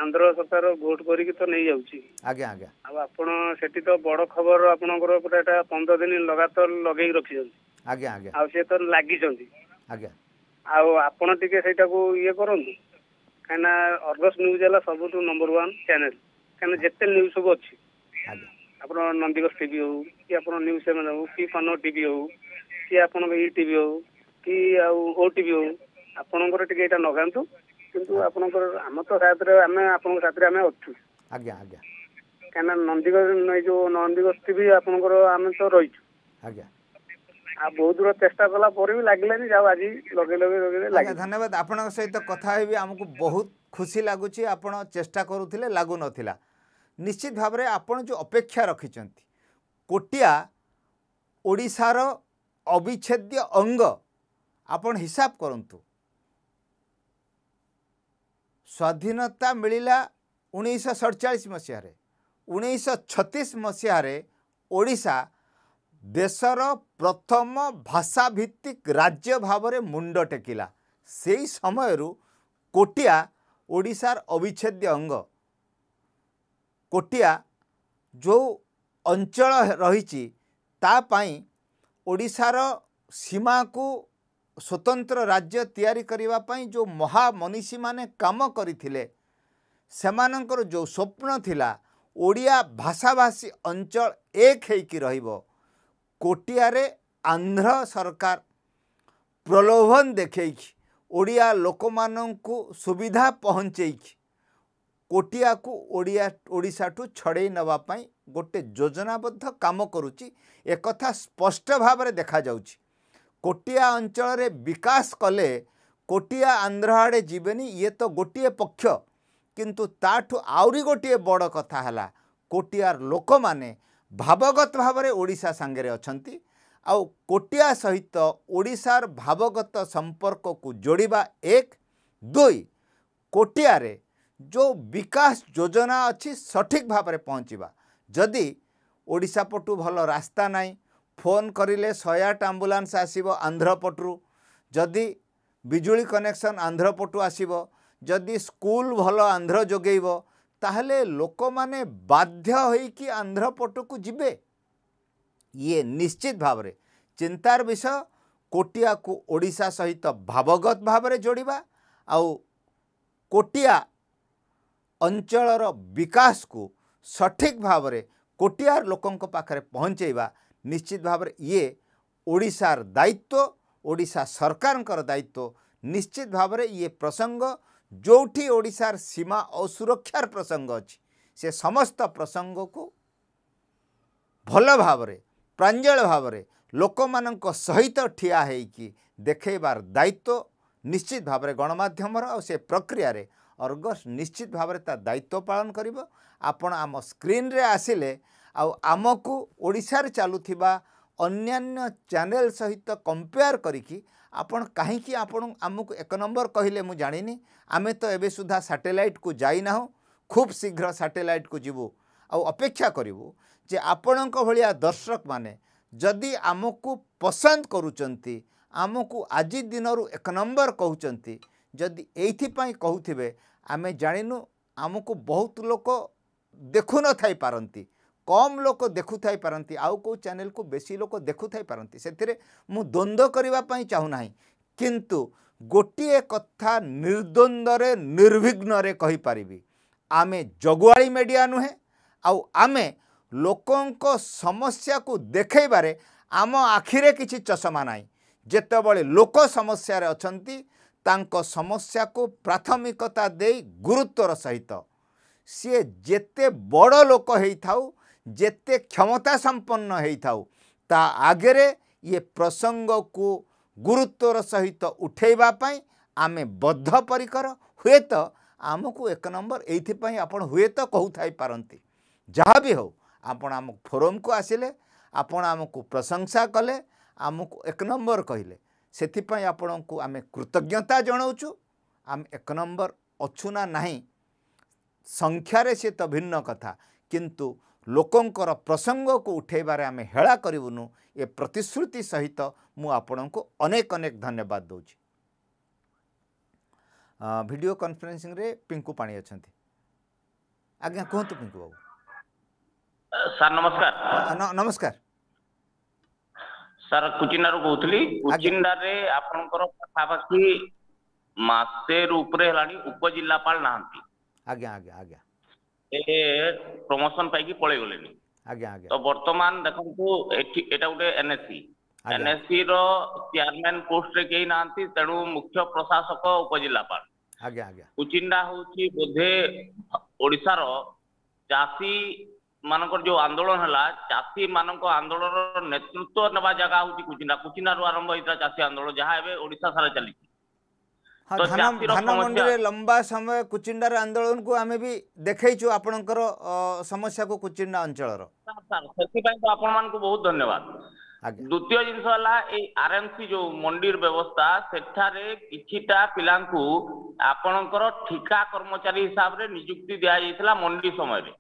ଆନ୍ଧ୍ର ସରକାର ଭୋଟ କରିକି ତ ନେଇଯାଉଛି ଆଜ୍ଞା ଆଜ୍ଞା ଆଉ ଆପଣ ସେଠି ତ ବଡ଼ ଖବର ଆପଣଙ୍କର ପୁରା ଏଇଟା ପନ୍ଦର ଦିନ ଲଗାତାର ଲଗେଇକି ରଖିଛନ୍ତି ଆଜ୍ଞା ଆଜ୍ଞା ଆଉ ସେ ତ ଲାଗିଛନ୍ତି ଆଜ୍ଞା ଆଉ ଆପଣ ଟିକେ ସେଇଟାକୁ ଇଏ କରନ୍ତୁ କାହିଁକିନା ଅର୍ଗସ୍ ନ୍ୟୁଜ୍ ହେଲା ସବୁଠୁ ନମ୍ବର ୱାନ୍ ଚ୍ୟାନେଲ୍ କାହିଁକିନା ଯେତେ ନ୍ୟୁଜ୍ ସବୁ ଅଛି ଆପଣ ନନ୍ଦିଘୋଷ ଟିଭି ହଉ କି ଆପଣ ନ୍ୟୁଜ୍ ସେଭେନ୍ ହଉ କି କନକ ଟିଭି ହଉ କି ଆପଣଙ୍କ ଇ ଟିଭି ହଉ କି ଆଉ ଓ ଟିଭି ହଉ ଆପଣଙ୍କର ଟିକେ ଏଇଟା ଲଗାନ୍ତୁ କିନ୍ତୁ ଆପଣଙ୍କର ଆମ ତ ସାଥିରେ ଆମେ ଆପଣଙ୍କ ସାଥିରେ ଆମେ ଅଛୁ ଆଜ୍ଞା ଆଜ୍ଞା କାହିଁକିନା ନନ୍ଦିଘୋଷ ଏଇ ଯୋଉ ନନ୍ଦିଘୋଷ ଟିଭି ଆପଣଙ୍କର ଆମେ ତ ରହିଛୁ ଆଜ୍ଞା ଚେଷ୍ଟା ଧନ୍ୟବାଦ ଆପଣଙ୍କ ସହିତ କଥା ହେବି ଆମକୁ ବହୁତ ଖୁସି ଲାଗୁଛି ଆପଣ ଚେଷ୍ଟା କରୁଥିଲେ ଲାଗୁନଥିଲା ନିଶ୍ଚିତ ଭାବରେ ଆପଣ ଯେଉଁ ଅପେକ୍ଷା ରଖିଛନ୍ତି କୋଟିଆ ଓଡ଼ିଶାର ଅବିଚ୍ଛେଦ୍ୟ ଅଙ୍ଗ ଆପଣ ହିସାବ କରନ୍ତୁ ସ୍ୱାଧୀନତା ମିଳିଲା ଉଣେଇଶହ ସଡ଼ଚାଳିଶ ମସିହାରେ ଉଣେଇଶହ ଛତିଶ ମସିହାରେ ଓଡ଼ିଶା ଦେଶର ପ୍ରଥମ ଭାଷାଭିତ୍ତିକ ରାଜ୍ୟ ଭାବରେ ମୁଣ୍ଡ ଟେକିଲା ସେଇ ସମୟରୁ କୋଟିଆ ଓଡ଼ିଶାର ଅବିଚ୍ଛେଦ୍ୟ ଅଙ୍ଗ କୋଟିଆ ଯେଉଁ ଅଞ୍ଚଳ ରହିଛି ତା ପାଇଁ ଓଡ଼ିଶାର ସୀମାକୁ ସ୍ୱତନ୍ତ୍ର ରାଜ୍ୟ ତିଆରି କରିବା ପାଇଁ ଯେଉଁ ମହାମନିଷୀମାନେ କାମ କରିଥିଲେ ସେମାନଙ୍କର ଯେଉଁ ସ୍ୱପ୍ନ ଥିଲା ଓଡ଼ିଆ ଭାଷାଭାଷୀ ଅଞ୍ଚଳ ଏକ ହେଇକି ରହିବ କୋଟିଆରେ ଆନ୍ଧ୍ର ସରକାର ପ୍ରଲୋଭନ ଦେଖେଇଛି ଓଡ଼ିଆ ଲୋକମାନଙ୍କୁ ସୁବିଧା ପହଞ୍ଚେଇଛି କୋଟିଆକୁ ଓଡ଼ିଆ ଓଡ଼ିଶାଠୁ ଛଡ଼େଇ ନେବା ପାଇଁ ଗୋଟେ ଯୋଜନାବଦ୍ଧ କାମ କରୁଛି ଏକଥା ସ୍ପଷ୍ଟ ଭାବରେ ଦେଖାଯାଉଛି କୋଟିଆ ଅଞ୍ଚଳରେ ବିକାଶ କଲେ କୋଟିଆ ଆନ୍ଧ୍ର ଆଡ଼େ ଯିବେନି ଇଏ ତ ଗୋଟିଏ ପକ୍ଷ କିନ୍ତୁ ତାଠୁ ଆହୁରି ଗୋଟିଏ ବଡ଼ କଥା ହେଲା କୋଟିଆର ଲୋକମାନେ ଭାବଗତ ଭାବରେ ଓଡ଼ିଶା ସାଙ୍ଗରେ ଅଛନ୍ତି ଆଉ କୋଟିଆ ସହିତ ଓଡ଼ିଶାର ଭାବଗତ ସମ୍ପର୍କକୁ ଯୋଡ଼ିବା ଏକ ଦୁଇ କୋଟିଆରେ ଯେଉଁ ବିକାଶ ଯୋଜନା ଅଛି ସଠିକ୍ ଭାବରେ ପହଞ୍ଚିବା ଯଦି ଓଡ଼ିଶା ପଟୁ ଭଲ ରାସ୍ତା ନାହିଁ ଫୋନ୍ କରିଲେ ଶହେ ଆଠ ଆମ୍ବୁଲାନ୍ସ ଆସିବ ଆନ୍ଧ୍ର ପଟରୁ ଯଦି ବିଜୁଳି କନେକ୍ସନ୍ ଆନ୍ଧ୍ର ପଟୁ ଆସିବ ଯଦି ସ୍କୁଲ ଭଲ ଆନ୍ଧ୍ର ଯୋଗେଇବ তাহলে লোক মানে बाध्य होई कि आंध्रापट्ट को जिबे ये निश्चित भाव रे चिंतार विषय कोटिया को ओडिसा सहित भावगत भाव रे जोडीबा आउ कोटिया अঞ্চলର বিকাশ কো সঠিক ভাবে কোটিয়ার লোকଙ୍କ পাখরে পহঁচাইবা নিশ্চিত ভাবে ইয়ে ওড়িশার দায়িত্ব ওড়িশা সরকার কর দায়িত্ব নিশ্চিত ভাবে ইয়ে প্রসঙ্গ ଯେଉଁଠି ଓଡ଼ିଶାର ସୀମା ଅସୁରକ୍ଷାର ପ୍ରସଙ୍ଗ ଅଛି ସେ ସମସ୍ତ ପ୍ରସଙ୍ଗକୁ ଭଲ ଭାବରେ ପ୍ରାଞ୍ଜଳ ଭାବରେ ଲୋକମାନଙ୍କ ସହିତ ଠିଆ ହୋଇକି ଦେଖାଇବାର ଦାୟିତ୍ୱ ନିଶ୍ଚିତ ଭାବରେ ଗଣମାଧ୍ୟମର ଆଉ ସେ ପ୍ରକ୍ରିୟାରେ ଅର୍ଗସ୍ ନିଶ୍ଚିତ ଭାବରେ ତା ଦାୟିତ୍ୱ ପାଳନ କରିବ ଆପଣ ଆମ ସ୍କ୍ରିନ୍ରେ ଆସିଲେ ଆଉ ଆମକୁ ଓଡ଼ିଶାରେ ଚାଲୁଥିବା ଅନ୍ୟାନ୍ୟ ଚ୍ୟାନେଲ୍ ସହିତ କମ୍ପେୟାର୍ କରିକି ଆପଣ କାହିଁକି ଆପଣ ଆମକୁ ଏକ ନମ୍ବର କହିଲେ ମୁଁ ଜାଣିନି ଆମେ ତ ଏବେ ସୁଦ୍ଧା ସାଟେଲାଇଟ୍କୁ ଯାଇନାହୁଁ ଖୁବ୍ ଶୀଘ୍ର ସାଟେଲାଇଟ୍କୁ ଯିବୁ ଆଉ ଅପେକ୍ଷା କରିବୁ ଯେ ଆପଣଙ୍କ ଭଳିଆ ଦର୍ଶକମାନେ ଯଦି ଆମକୁ ପସନ୍ଦ କରୁଛନ୍ତି ଆମକୁ ଆଜି ଦିନରୁ ଏକ ନମ୍ବର କହୁଛନ୍ତି ଯଦି ଏଇଥିପାଇଁ କହୁଥିବେ ଆମେ ଜାଣିନୁ ଆମକୁ ବହୁତ ଲୋକ ଦେଖୁନଥାଇ ପାରନ୍ତି କମ୍ ଲୋକ ଦେଖୁଥାଇ ପାରନ୍ତି ଆଉ କେଉଁ ଚ୍ୟାନେଲ୍କୁ ବେଶୀ ଲୋକ ଦେଖୁଥାଇ ପାରନ୍ତି ସେଥିରେ ମୁଁ ଦ୍ୱନ୍ଦ୍ୱ କରିବା ପାଇଁ ଚାହୁଁନାହିଁ କିନ୍ତୁ ଗୋଟିଏ କଥା ନିର୍ଦ୍ୱନ୍ଦ୍ୱରେ ନିର୍ବିଘ୍ନରେ କହିପାରିବି ଆମେ ଜଗୁଆଳି ମିଡ଼ିଆ ନୁହେଁ ଆଉ ଆମେ ଲୋକଙ୍କ ସମସ୍ୟାକୁ ଦେଖେଇବାରେ ଆମ ଆଖିରେ କିଛି ଚଷମା ନାହିଁ ଯେତେବେଳେ ଲୋକ ସମସ୍ୟାରେ ଅଛନ୍ତି ତାଙ୍କ ସମସ୍ୟାକୁ ପ୍ରାଥମିକତା ଦେଇ ଗୁରୁତ୍ୱର ସହିତ ସିଏ ଯେତେ ବଡ଼ ଲୋକ ହେଇଥାଉ ଯେତେ କ୍ଷମତା ସମ୍ପନ୍ନ ହେଇଥାଉ ତା ଆଗରେ ଇଏ ପ୍ରସଙ୍ଗକୁ ଗୁରୁତ୍ୱର ସହିତ ଉଠାଇବା ପାଇଁ ଆମେ ବଦ୍ଧପରିକର ହୁଏତ ଆମକୁ ଏକ ନମ୍ବର ଏଇଥିପାଇଁ ଆପଣ ହୁଏତ କହୁଥାଇପାରନ୍ତି ଯାହା ବି ହେଉ ଆପଣ ଆମ ଫୋରମକୁ ଆସିଲେ ଆପଣ ଆମକୁ ପ୍ରଶଂସା କଲେ ଆମକୁ ଏକ ନମ୍ବର କହିଲେ ସେଥିପାଇଁ ଆପଣଙ୍କୁ ଆମେ କୃତଜ୍ଞତା ଜଣାଉଛୁ ଆମେ ଏକ ନମ୍ବର ଅଛୁ ନା ନାହିଁ ସଂଖ୍ୟାରେ ସେ ତ ଭିନ୍ନ କଥା କିନ୍ତୁ लोकंर प्रसंग को उठेबारे आम हेला कर प्रतिश्रुति सहित मुक अनेक अनेक धन्यवाद दौर भिड कन्फरेन्सींग पिंकु पाणी अच्छा आज्ञा कहतु तो बाबू सर नमस्कार न, नमस्कार सर कुचिनार कहली कुचिनारे आपणकर पाखापाखी मसे आज्ञा आज्ञा आज्ञा ଏ ପ୍ରମୋସନ ପାଇକି ପଳେଇ ଗଲେଣି ଆଜ୍ଞା ଆଜ୍ଞା ତ ବର୍ତ୍ତମାନ ଦେଖନ୍ତୁ ଏଠି ଏଟା ଗୋଟେ ଏନଏସି ଏନଏସି ର ଚେୟାରମ୍ୟାନ ପୋଷ୍ଟରେ କେହି ନାହାନ୍ତି ତେଣୁ ମୁଖ୍ୟ ପ୍ରଶାସକ ଉପଜିଲ୍ଲାପାଳ ଆଜ୍ଞା ଆଜ୍ଞା କୁଚିଣ୍ଡା ହଉଛି ବୋଧେ ଓଡ଼ିଶାର ଚାଷୀ ମାନଙ୍କର ଯୋଉ ଆନ୍ଦୋଳନ ହେଲା ଚାଷୀ ମାନଙ୍କ ଆନ୍ଦୋଳନର ନେତୃତ୍ୱ ନେବା ଜାଗା ହଉଛି କୁଚିଣ୍ଡା କୁଚିଣ୍ଡାରୁ ଆରମ୍ଭ ହେଇଥିଲା ଚାଷୀ ଆନ୍ଦୋଳନ ଯାହା ଏବେ ଓଡ଼ିଶା ସାରା ଚାଲିଛି ହଁ ଧାନ ଧାନ ମଣ୍ଡିରେ ଲମ୍ବା ସମୟ କୁଚିଣ୍ଡାର ଆନ୍ଦୋଳନକୁ ଆମେ ବି ଦେଖେଇଛୁ ଆପଣଙ୍କର ସମସ୍ୟାକୁ କୁଚିଣ୍ଡା ଅଞ୍ଚଳର ସେଥିପାଇଁ ତ ଆପଣମାନଙ୍କୁ ବହୁତ ଧନ୍ୟବାଦ ଦ୍ୱିତୀୟ ଜିନିଷ ହେଲା ଏଇ ଆରଏମସି ଯୋଉ ମଣ୍ଡିର ବ୍ୟବସ୍ଥା ସେଠାରେ କିଛିଟା ପିଲାଙ୍କୁ ଆପଣଙ୍କର ଠିକା କର୍ମଚାରୀ ହିସାବରେ ନିଯୁକ୍ତି ଦିଆଯାଇଥିଲା ମଣ୍ଡି ସମୟରେ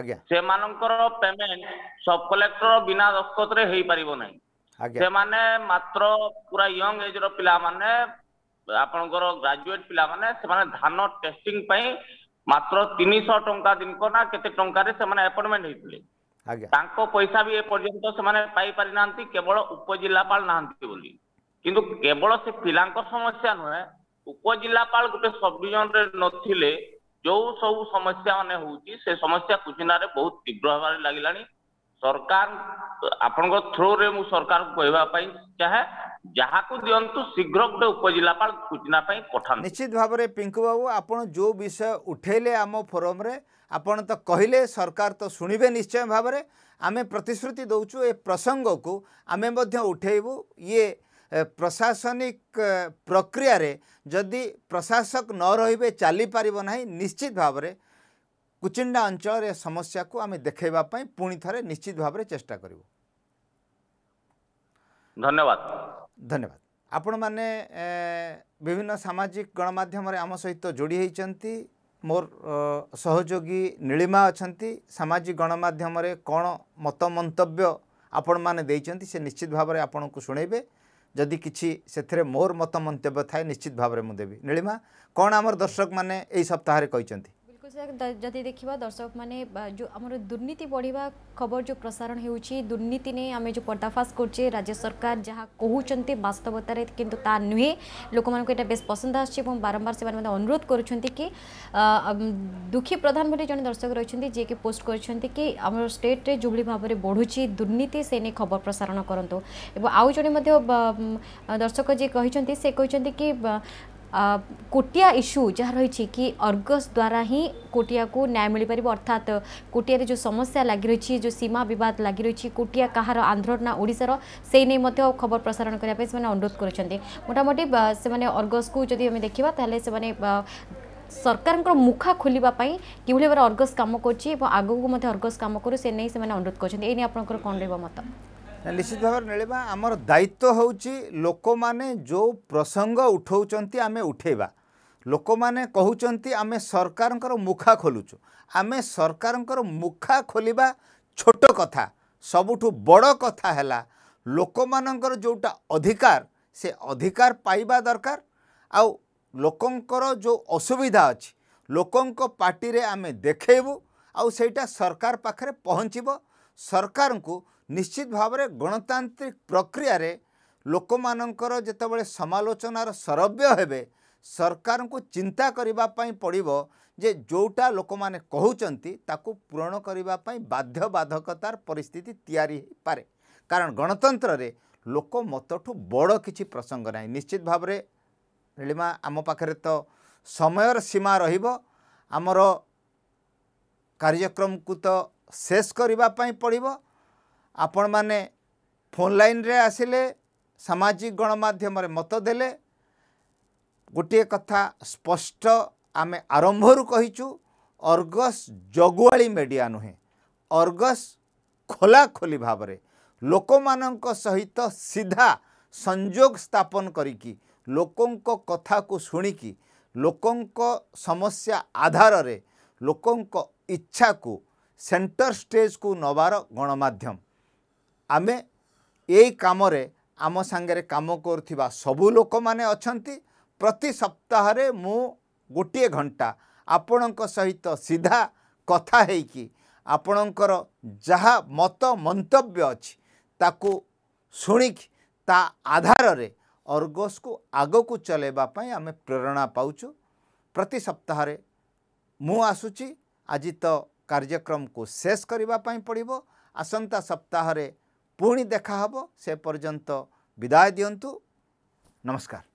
ଆଜ୍ଞା ସେମାନଙ୍କର ପେମେଣ୍ଟ ସବ୍ କଲେକ୍ଟର ବିନା ଦସ୍ତଖତରେ ହେଇପାରିବ ନାହିଁ ସେମାନେ ମାତ୍ର ପୁରା ୟଙ୍ଗ ଏଜ୍ ର ପିଲାମାନେ ଆପଣଙ୍କର ଗ୍ରାଜୁଏଟ ପିଲାମାନେ ସେମାନେ ଧାନ ଟେଷ୍ଟିଂ ପାଇଁ ମାତ୍ର ତିନିଶହ ଟଙ୍କା ଦିନକ ନା କେତେ ଟଙ୍କାରେ ସେମାନେ ଆପଏଣ୍ଟମେଣ୍ଟ ହେଇଥିଲେ ତାଙ୍କ ପଇସା ବି ଏପର୍ଯ୍ୟନ୍ତ ସେମାନେ ପାଇପାରିନାହାନ୍ତି କେବଳ ଉପଜିଲ୍ଲାପାଳ ନାହାନ୍ତି ବୋଲି କିନ୍ତୁ କେବଳ ସେ ପିଲାଙ୍କ ସମସ୍ୟା ନୁହେଁ ଉପଜିଲ୍ଲାପାଳ ଗୋଟେ ରେ ନଥିଲେ ଯୋଉ ସବୁ ସମସ୍ୟା ମାନେ ହଉଛି ସେ ସମସ୍ୟା କୁଚିନାରେ ବହୁତ ତୀବ୍ର ହେବାରେ ଲାଗିଲାଣି सरकार ଆପଣଙ୍କ ଥ୍ରୋରେ ମୁଁ ସରକାରଙ୍କୁ କହିବା ପାଇଁ ଚାହେଁ ଯାହାକୁ ଦିଅନ୍ତୁ ଶୀଘ୍ର ଗୋଟେ ଉପଜିଲ୍ଲାପାଳ ସୂଚନା ପାଇଁ ପଠାନ୍ତୁ ନିଶ୍ଚିତ ଭାବରେ ପିଙ୍କୁ ବାବୁ ଆପଣ ଯେଉଁ ବିଷୟ ଉଠାଇଲେ ଆମ ଫୋରମରେ ଆପଣ ତ କହିଲେ ସରକାର ତ ଶୁଣିବେ ନିଶ୍ଚୟ ଭାବରେ ଆମେ ପ୍ରତିଶ୍ରୁତି ଦେଉଛୁ ଏ ପ୍ରସଙ୍ଗକୁ ଆମେ ମଧ୍ୟ ଉଠାଇବୁ ଇଏ ପ୍ରଶାସନିକ ପ୍ରକ୍ରିୟାରେ ଯଦି ପ୍ରଶାସକ ନ ରହିବେ ଚାଲିପାରିବ ନାହିଁ ନିଶ୍ଚିତ ଭାବରେ କୁଚିଣ୍ଡା ଅଞ୍ଚଳରେ ସମସ୍ୟାକୁ ଆମେ ଦେଖାଇବା ପାଇଁ ପୁଣି ଥରେ ନିଶ୍ଚିତ ଭାବରେ ଚେଷ୍ଟା କରିବୁ ଧନ୍ୟବାଦ ଧନ୍ୟବାଦ ଆପଣମାନେ ବିଭିନ୍ନ ସାମାଜିକ ଗଣମାଧ୍ୟମରେ ଆମ ସହିତ ଯୋଡ଼ି ହୋଇଛନ୍ତି ମୋର ସହଯୋଗୀ ନୀଳିମା ଅଛନ୍ତି ସାମାଜିକ ଗଣମାଧ୍ୟମରେ କ'ଣ ମତ ମନ୍ତବ୍ୟ ଆପଣମାନେ ଦେଇଛନ୍ତି ସେ ନିଶ୍ଚିତ ଭାବରେ ଆପଣଙ୍କୁ ଶୁଣେଇବେ ଯଦି କିଛି ସେଥିରେ ମୋର ମତ ମନ୍ତବ୍ୟ ଥାଏ ନିଶ୍ଚିତ ଭାବରେ ମୁଁ ଦେବି ନୀଳିମା କ'ଣ ଆମର ଦର୍ଶକମାନେ ଏହି ସପ୍ତାହରେ କହିଛନ୍ତି बिल्कुल सर जदि देखा दर्शक मैंने जो आम दुर्नीति बढ़ा खबर जो प्रसारण हो दुर्नीति ने आम जो पर्दाफाश करे राज्य सरकार जहाँ कहते बास्तवतार कि नुहे लोक मैं बेस पसंद आसम बारंबार से अनुरोध कर दुखी प्रधान भाई जन दर्शक रही जी कि पोस्ट कर आम स्टेट्रे जो भाव में बढ़ुची दुर्नीति से नहीं खबर प्रसारण करूँ आउ जड़े दर्शक जी कहते से कहते कि କୋଟିଆ ଇସ୍ୟୁ ଯାହା ରହିଛି କି ଅର୍ଗସ୍ ଦ୍ୱାରା ହିଁ କୋଟିଆକୁ ନ୍ୟାୟ ମିଳିପାରିବ ଅର୍ଥାତ୍ କୋଟିଆରେ ଯେଉଁ ସମସ୍ୟା ଲାଗି ରହିଛି ଯେଉଁ ସୀମା ବିବାଦ ଲାଗି ରହିଛି କୋଟିଆ କାହାର ଆନ୍ଧ୍ରର ନା ଓଡ଼ିଶାର ସେଇ ନେଇ ମଧ୍ୟ ଖବର ପ୍ରସାରଣ କରିବା ପାଇଁ ସେମାନେ ଅନୁରୋଧ କରୁଛନ୍ତି ମୋଟାମୋଟି ସେମାନେ ଅର୍ଗସ୍କୁ ଯଦି ଆମେ ଦେଖିବା ତାହେଲେ ସେମାନେ ସରକାରଙ୍କର ମୁଖା ଖୋଲିବା ପାଇଁ କିଭଳି ଭାବରେ ଅର୍ଗସ୍ କାମ କରୁଛି ଏବଂ ଆଗକୁ ମଧ୍ୟ ଅର୍ଗସ୍ କାମ କରୁ ସେ ନେଇ ସେମାନେ ଅନୁରୋଧ କରୁଛନ୍ତି ଏ ନେଇ ଆପଣଙ୍କର କ'ଣ ରହିବ ମତ ନିଶ୍ଚିତ ଭାବରେ ନୀଳିମା ଆମର ଦାୟିତ୍ୱ ହେଉଛି ଲୋକମାନେ ଯେଉଁ ପ୍ରସଙ୍ଗ ଉଠାଉଛନ୍ତି ଆମେ ଉଠାଇବା ଲୋକମାନେ କହୁଛନ୍ତି ଆମେ ସରକାରଙ୍କର ମୁଖା ଖୋଲୁଛୁ ଆମେ ସରକାରଙ୍କର ମୁଖା ଖୋଲିବା ଛୋଟ କଥା ସବୁଠୁ ବଡ଼ କଥା ହେଲା ଲୋକମାନଙ୍କର ଯେଉଁଟା ଅଧିକାର ସେ ଅଧିକାର ପାଇବା ଦରକାର ଆଉ ଲୋକଙ୍କର ଯେଉଁ ଅସୁବିଧା ଅଛି ଲୋକଙ୍କ ପାର୍ଟିରେ ଆମେ ଦେଖେଇବୁ ଆଉ ସେଇଟା ସରକାର ପାଖରେ ପହଞ୍ଚିବ ସରକାରଙ୍କୁ ନିଶ୍ଚିତ ଭାବରେ ଗଣତାନ୍ତ୍ରିକ ପ୍ରକ୍ରିୟାରେ ଲୋକମାନଙ୍କର ଯେତେବେଳେ ସମାଲୋଚନାର ସରବ୍ୟ ହେବେ ସରକାରଙ୍କୁ ଚିନ୍ତା କରିବା ପାଇଁ ପଡ଼ିବ ଯେ ଯେଉଁଟା ଲୋକମାନେ କହୁଛନ୍ତି ତାକୁ ପୂରଣ କରିବା ପାଇଁ ବାଧ୍ୟବାଧକତାର ପରିସ୍ଥିତି ତିଆରି ହୋଇପାରେ କାରଣ ଗଣତନ୍ତ୍ରରେ ଲୋକମତଠୁ ବଡ଼ କିଛି ପ୍ରସଙ୍ଗ ନାହିଁ ନିଶ୍ଚିତ ଭାବରେ ରେଳିମା ଆମ ପାଖରେ ତ ସମୟର ସୀମା ରହିବ ଆମର କାର୍ଯ୍ୟକ୍ରମକୁ ତ ଶେଷ କରିବା ପାଇଁ ପଡ଼ିବ ଆପଣ ମାନେ ଫୋନ୍ ଲାଇନ୍ରେ ଆସିଲେ ସାମାଜିକ ଗଣମାଧ୍ୟମରେ ମତ ଦେଲେ ଗୋଟିଏ କଥା ସ୍ପଷ୍ଟ ଆମେ ଆରମ୍ଭରୁ କହିଛୁ ଅର୍ଗସ୍ ଜଗୁଆଳି ମେଡ଼ିଆ ନୁହେଁ ଅର୍ଗସ୍ ଖୋଲାଖୋଲି ଭାବରେ ଲୋକମାନଙ୍କ ସହିତ ସିଧା ସଂଯୋଗ ସ୍ଥାପନ କରିକି ଲୋକଙ୍କ କଥାକୁ ଶୁଣିକି ଲୋକଙ୍କ ସମସ୍ୟା ଆଧାରରେ ଲୋକଙ୍କ ଇଚ୍ଛାକୁ ସେଣ୍ଟର ଷ୍ଟେଜ୍କୁ ନେବାର ଗଣମାଧ୍ୟମ ଆମେ ଏଇ କାମରେ ଆମ ସାଙ୍ଗରେ କାମ କରୁଥିବା ସବୁ ଲୋକମାନେ ଅଛନ୍ତି ପ୍ରତି ସପ୍ତାହରେ ମୁଁ ଗୋଟିଏ ଘଣ୍ଟା ଆପଣଙ୍କ ସହିତ ସିଧା କଥା ହେଇକି ଆପଣଙ୍କର ଯାହା ମତ ମନ୍ତବ୍ୟ ଅଛି ତାକୁ ଶୁଣିକି ତା ଆଧାରରେ ଅର୍ଗସ୍କୁ ଆଗକୁ ଚଲାଇବା ପାଇଁ ଆମେ ପ୍ରେରଣା ପାଉଛୁ ପ୍ରତି ସପ୍ତାହରେ ମୁଁ ଆସୁଛି ଆଜି ତ କାର୍ଯ୍ୟକ୍ରମକୁ ଶେଷ କରିବା ପାଇଁ ପଡ଼ିବ ଆସନ୍ତା ସପ୍ତାହରେ ପୁଣି ଦେଖା ହେବ ସେ ପର୍ଯ୍ୟନ୍ତ ବିଦାୟ ଦିଅନ୍ତୁ ନମସ୍କାର